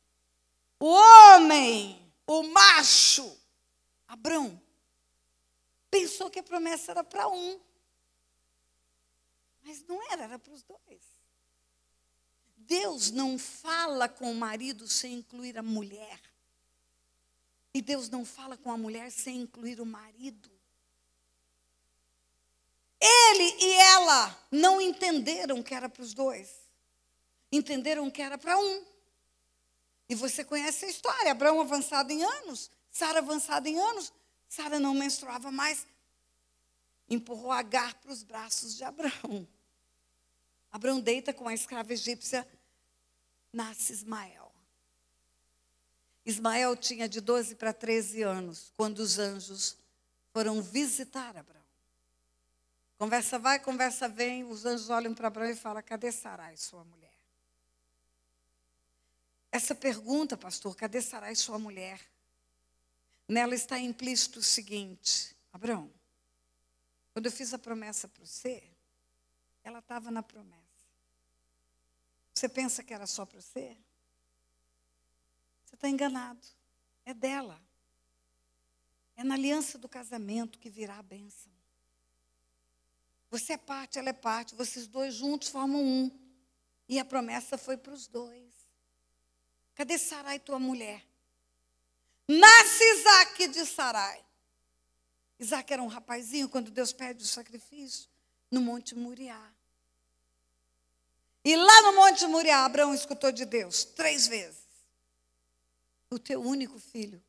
O homem, o macho, Abrão, pensou que a promessa era para um. Mas não era, era para os dois. Deus não fala com o marido sem incluir a mulher. E Deus não fala com a mulher sem incluir o marido. Ele e ela não entenderam que era para os dois. Entenderam que era para um. E você conhece a história: Abraão avançado em anos, Sara avançada em anos, Sara não menstruava mais. Empurrou Agar para os braços de Abraão. Abraão deita com a escrava egípcia, nasce Ismael. Ismael tinha de 12 para 13 anos quando os anjos foram visitar Abraão. Conversa vai, conversa vem, os anjos olham para Abraão e falam: cadê Sarai, sua mulher? Essa pergunta, pastor, cadê Sarai, sua mulher? Nela está implícito o seguinte: Abraão, quando eu fiz a promessa para você, ela estava na promessa. Você pensa que era só para você? Você está enganado. É dela. É na aliança do casamento que virá a bênção. Você é parte, ela é parte, vocês dois juntos formam um. E a promessa foi para os dois. Cadê Sarai, tua mulher? Nasce Isaac de Sarai. Isaac era um rapazinho quando Deus pede o sacrifício no Monte Muriá. E lá no Monte Muriá, Abraão escutou de Deus três vezes: O teu único filho.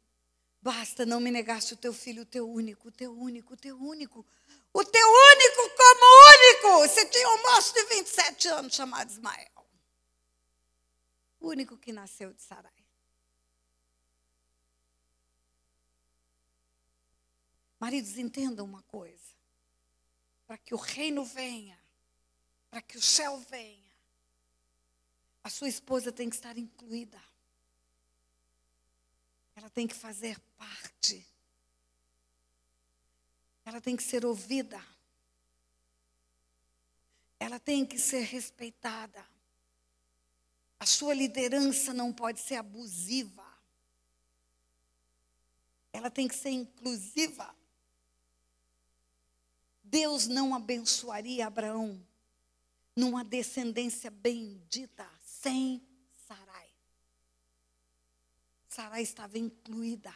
Basta não me negaste o teu filho, o teu único, o teu único, o teu único. O teu único como único. Você tinha um moço de 27 anos chamado Ismael. O único que nasceu de Sarai. Maridos, entendam uma coisa. Para que o reino venha, para que o céu venha, a sua esposa tem que estar incluída. Ela tem que fazer parte ela tem que ser ouvida. Ela tem que ser respeitada. A sua liderança não pode ser abusiva. Ela tem que ser inclusiva. Deus não abençoaria Abraão numa descendência bendita sem Sarai. Sarai estava incluída.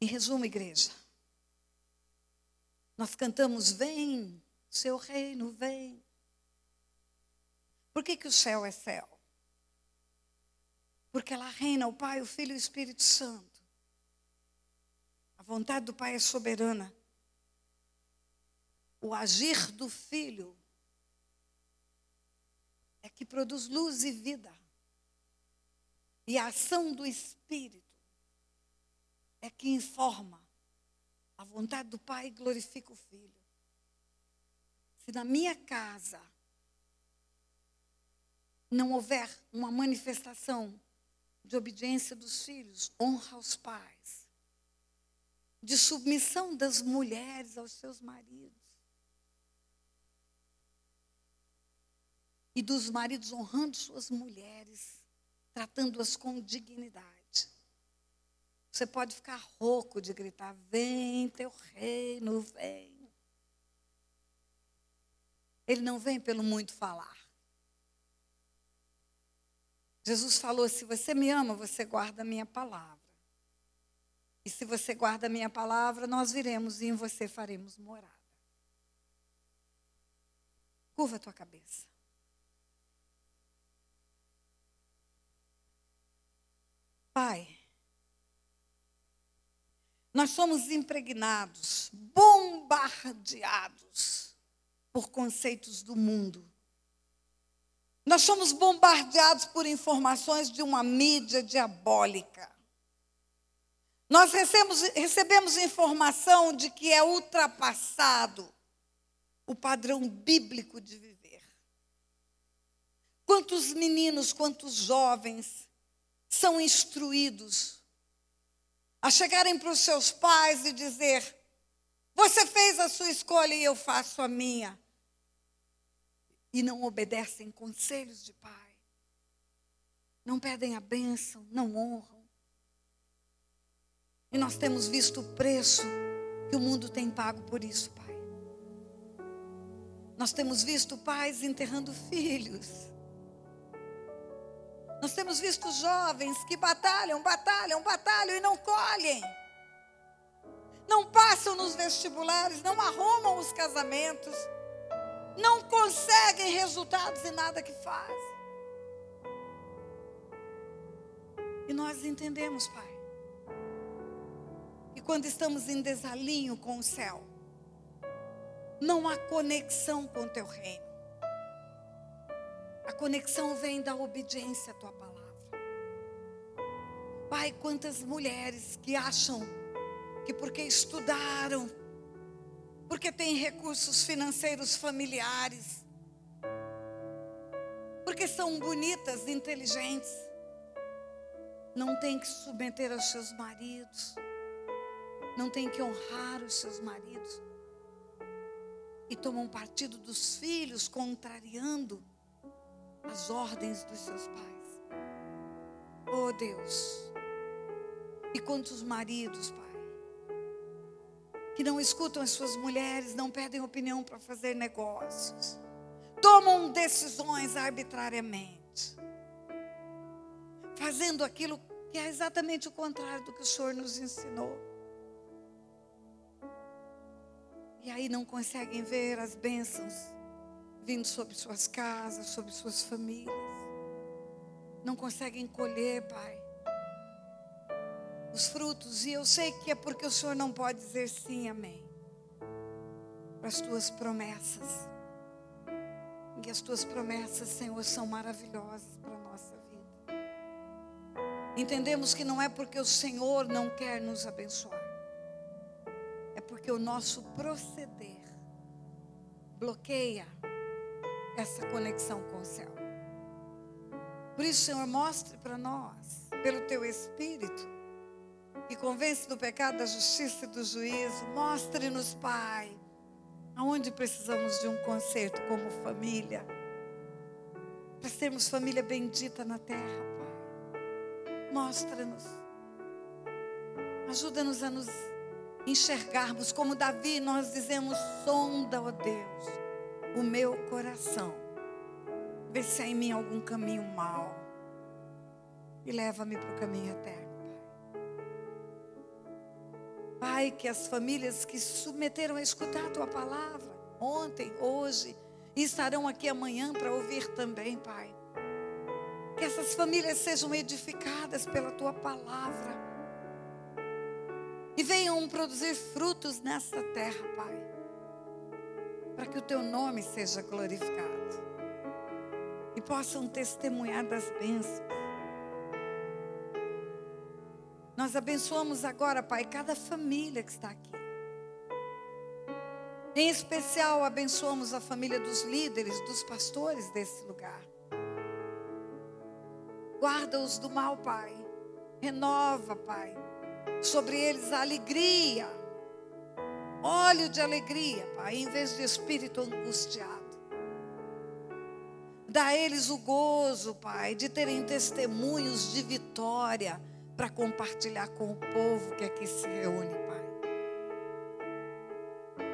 Em resumo, igreja, nós cantamos: Vem, seu reino, vem. Por que, que o céu é céu? Porque ela reina o Pai, o Filho e o Espírito Santo. A vontade do Pai é soberana. O agir do Filho é que produz luz e vida. E a ação do Espírito é que informa. A vontade do Pai glorifica o Filho. Se na minha casa não houver uma manifestação de obediência dos filhos, honra aos pais, de submissão das mulheres aos seus maridos, e dos maridos honrando suas mulheres, tratando-as com dignidade. Você pode ficar rouco de gritar: Vem, teu reino, vem. Ele não vem pelo muito falar. Jesus falou: Se você me ama, você guarda a minha palavra. E se você guarda a minha palavra, nós viremos e em você faremos morada. Curva a tua cabeça. Pai. Nós somos impregnados, bombardeados por conceitos do mundo. Nós somos bombardeados por informações de uma mídia diabólica. Nós recebemos, recebemos informação de que é ultrapassado o padrão bíblico de viver. Quantos meninos, quantos jovens são instruídos a chegarem para os seus pais e dizer: Você fez a sua escolha e eu faço a minha. E não obedecem conselhos de pai, não pedem a bênção, não honram. E nós temos visto o preço que o mundo tem pago por isso, pai. Nós temos visto pais enterrando filhos nós temos visto jovens que batalham, batalham, batalham e não colhem. Não passam nos vestibulares, não arrumam os casamentos, não conseguem resultados em nada que fazem. E nós entendemos, Pai, que quando estamos em desalinho com o céu, não há conexão com o teu reino. A conexão vem da obediência à tua palavra. Pai, quantas mulheres que acham que porque estudaram, porque têm recursos financeiros familiares, porque são bonitas, inteligentes, não tem que submeter aos seus maridos, não tem que honrar os seus maridos, e tomam partido dos filhos, contrariando as ordens dos seus pais. Oh Deus, e quantos maridos, Pai, que não escutam as suas mulheres, não pedem opinião para fazer negócios, tomam decisões arbitrariamente, fazendo aquilo que é exatamente o contrário do que o Senhor nos ensinou. E aí não conseguem ver as bênçãos vindo sobre suas casas, sobre suas famílias. Não conseguem colher, Pai, os frutos. E eu sei que é porque o Senhor não pode dizer sim, amém, para as tuas promessas. E as tuas promessas, Senhor, são maravilhosas para a nossa vida. Entendemos que não é porque o Senhor não quer nos abençoar, é porque o nosso proceder bloqueia essa conexão com o céu. Por isso, Senhor, mostre para nós, pelo teu Espírito, e convence do pecado, da justiça e do juízo. Mostre-nos, Pai, aonde precisamos de um conserto como família, para sermos família bendita na terra, Pai. Mostra-nos. Ajuda-nos a nos enxergarmos como Davi, nós dizemos: sonda, ó Deus o meu coração. Vê se há em mim algum caminho mau. E leva-me para o caminho eterno. Pai, que as famílias que se submeteram a escutar a tua palavra, ontem, hoje, e estarão aqui amanhã para ouvir também, Pai. Que essas famílias sejam edificadas pela tua palavra e venham produzir frutos nesta terra, Pai para que o teu nome seja glorificado e possam testemunhar das bênçãos. Nós abençoamos agora, Pai, cada família que está aqui. Em especial, abençoamos a família dos líderes, dos pastores desse lugar. Guarda-os do mal, Pai. Renova, Pai, sobre eles a alegria óleo de alegria, Pai, em vez de espírito angustiado. Dá a eles o gozo, Pai, de terem testemunhos de vitória para compartilhar com o povo que aqui se reúne, Pai.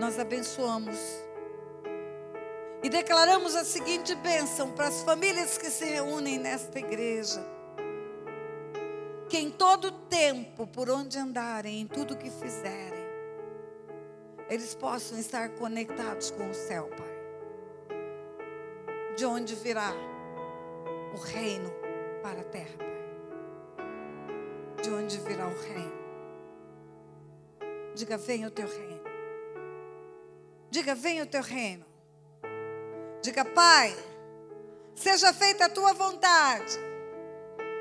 Nós abençoamos e declaramos a seguinte bênção para as famílias que se reúnem nesta igreja. Que em todo tempo, por onde andarem, em tudo que fizerem, eles possam estar conectados com o céu, Pai. De onde virá o reino para a terra, Pai. De onde virá o reino. Diga, venha o teu reino. Diga, venha o teu reino. Diga, Pai, seja feita a tua vontade,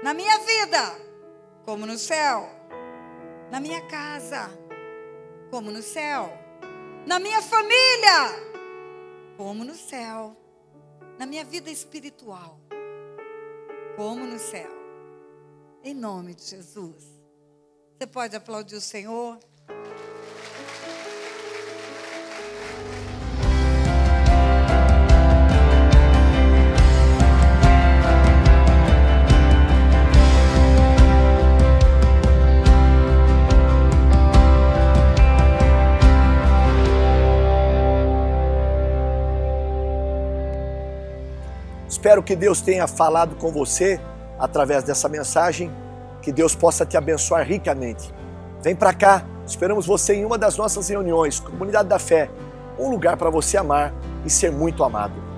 na minha vida, como no céu, na minha casa, como no céu na minha família, como no céu, na minha vida espiritual, como no céu. Em nome de Jesus. Você pode aplaudir o Senhor? espero que Deus tenha falado com você através dessa mensagem, que Deus possa te abençoar ricamente. Vem para cá, esperamos você em uma das nossas reuniões, Comunidade da Fé, um lugar para você amar e ser muito amado.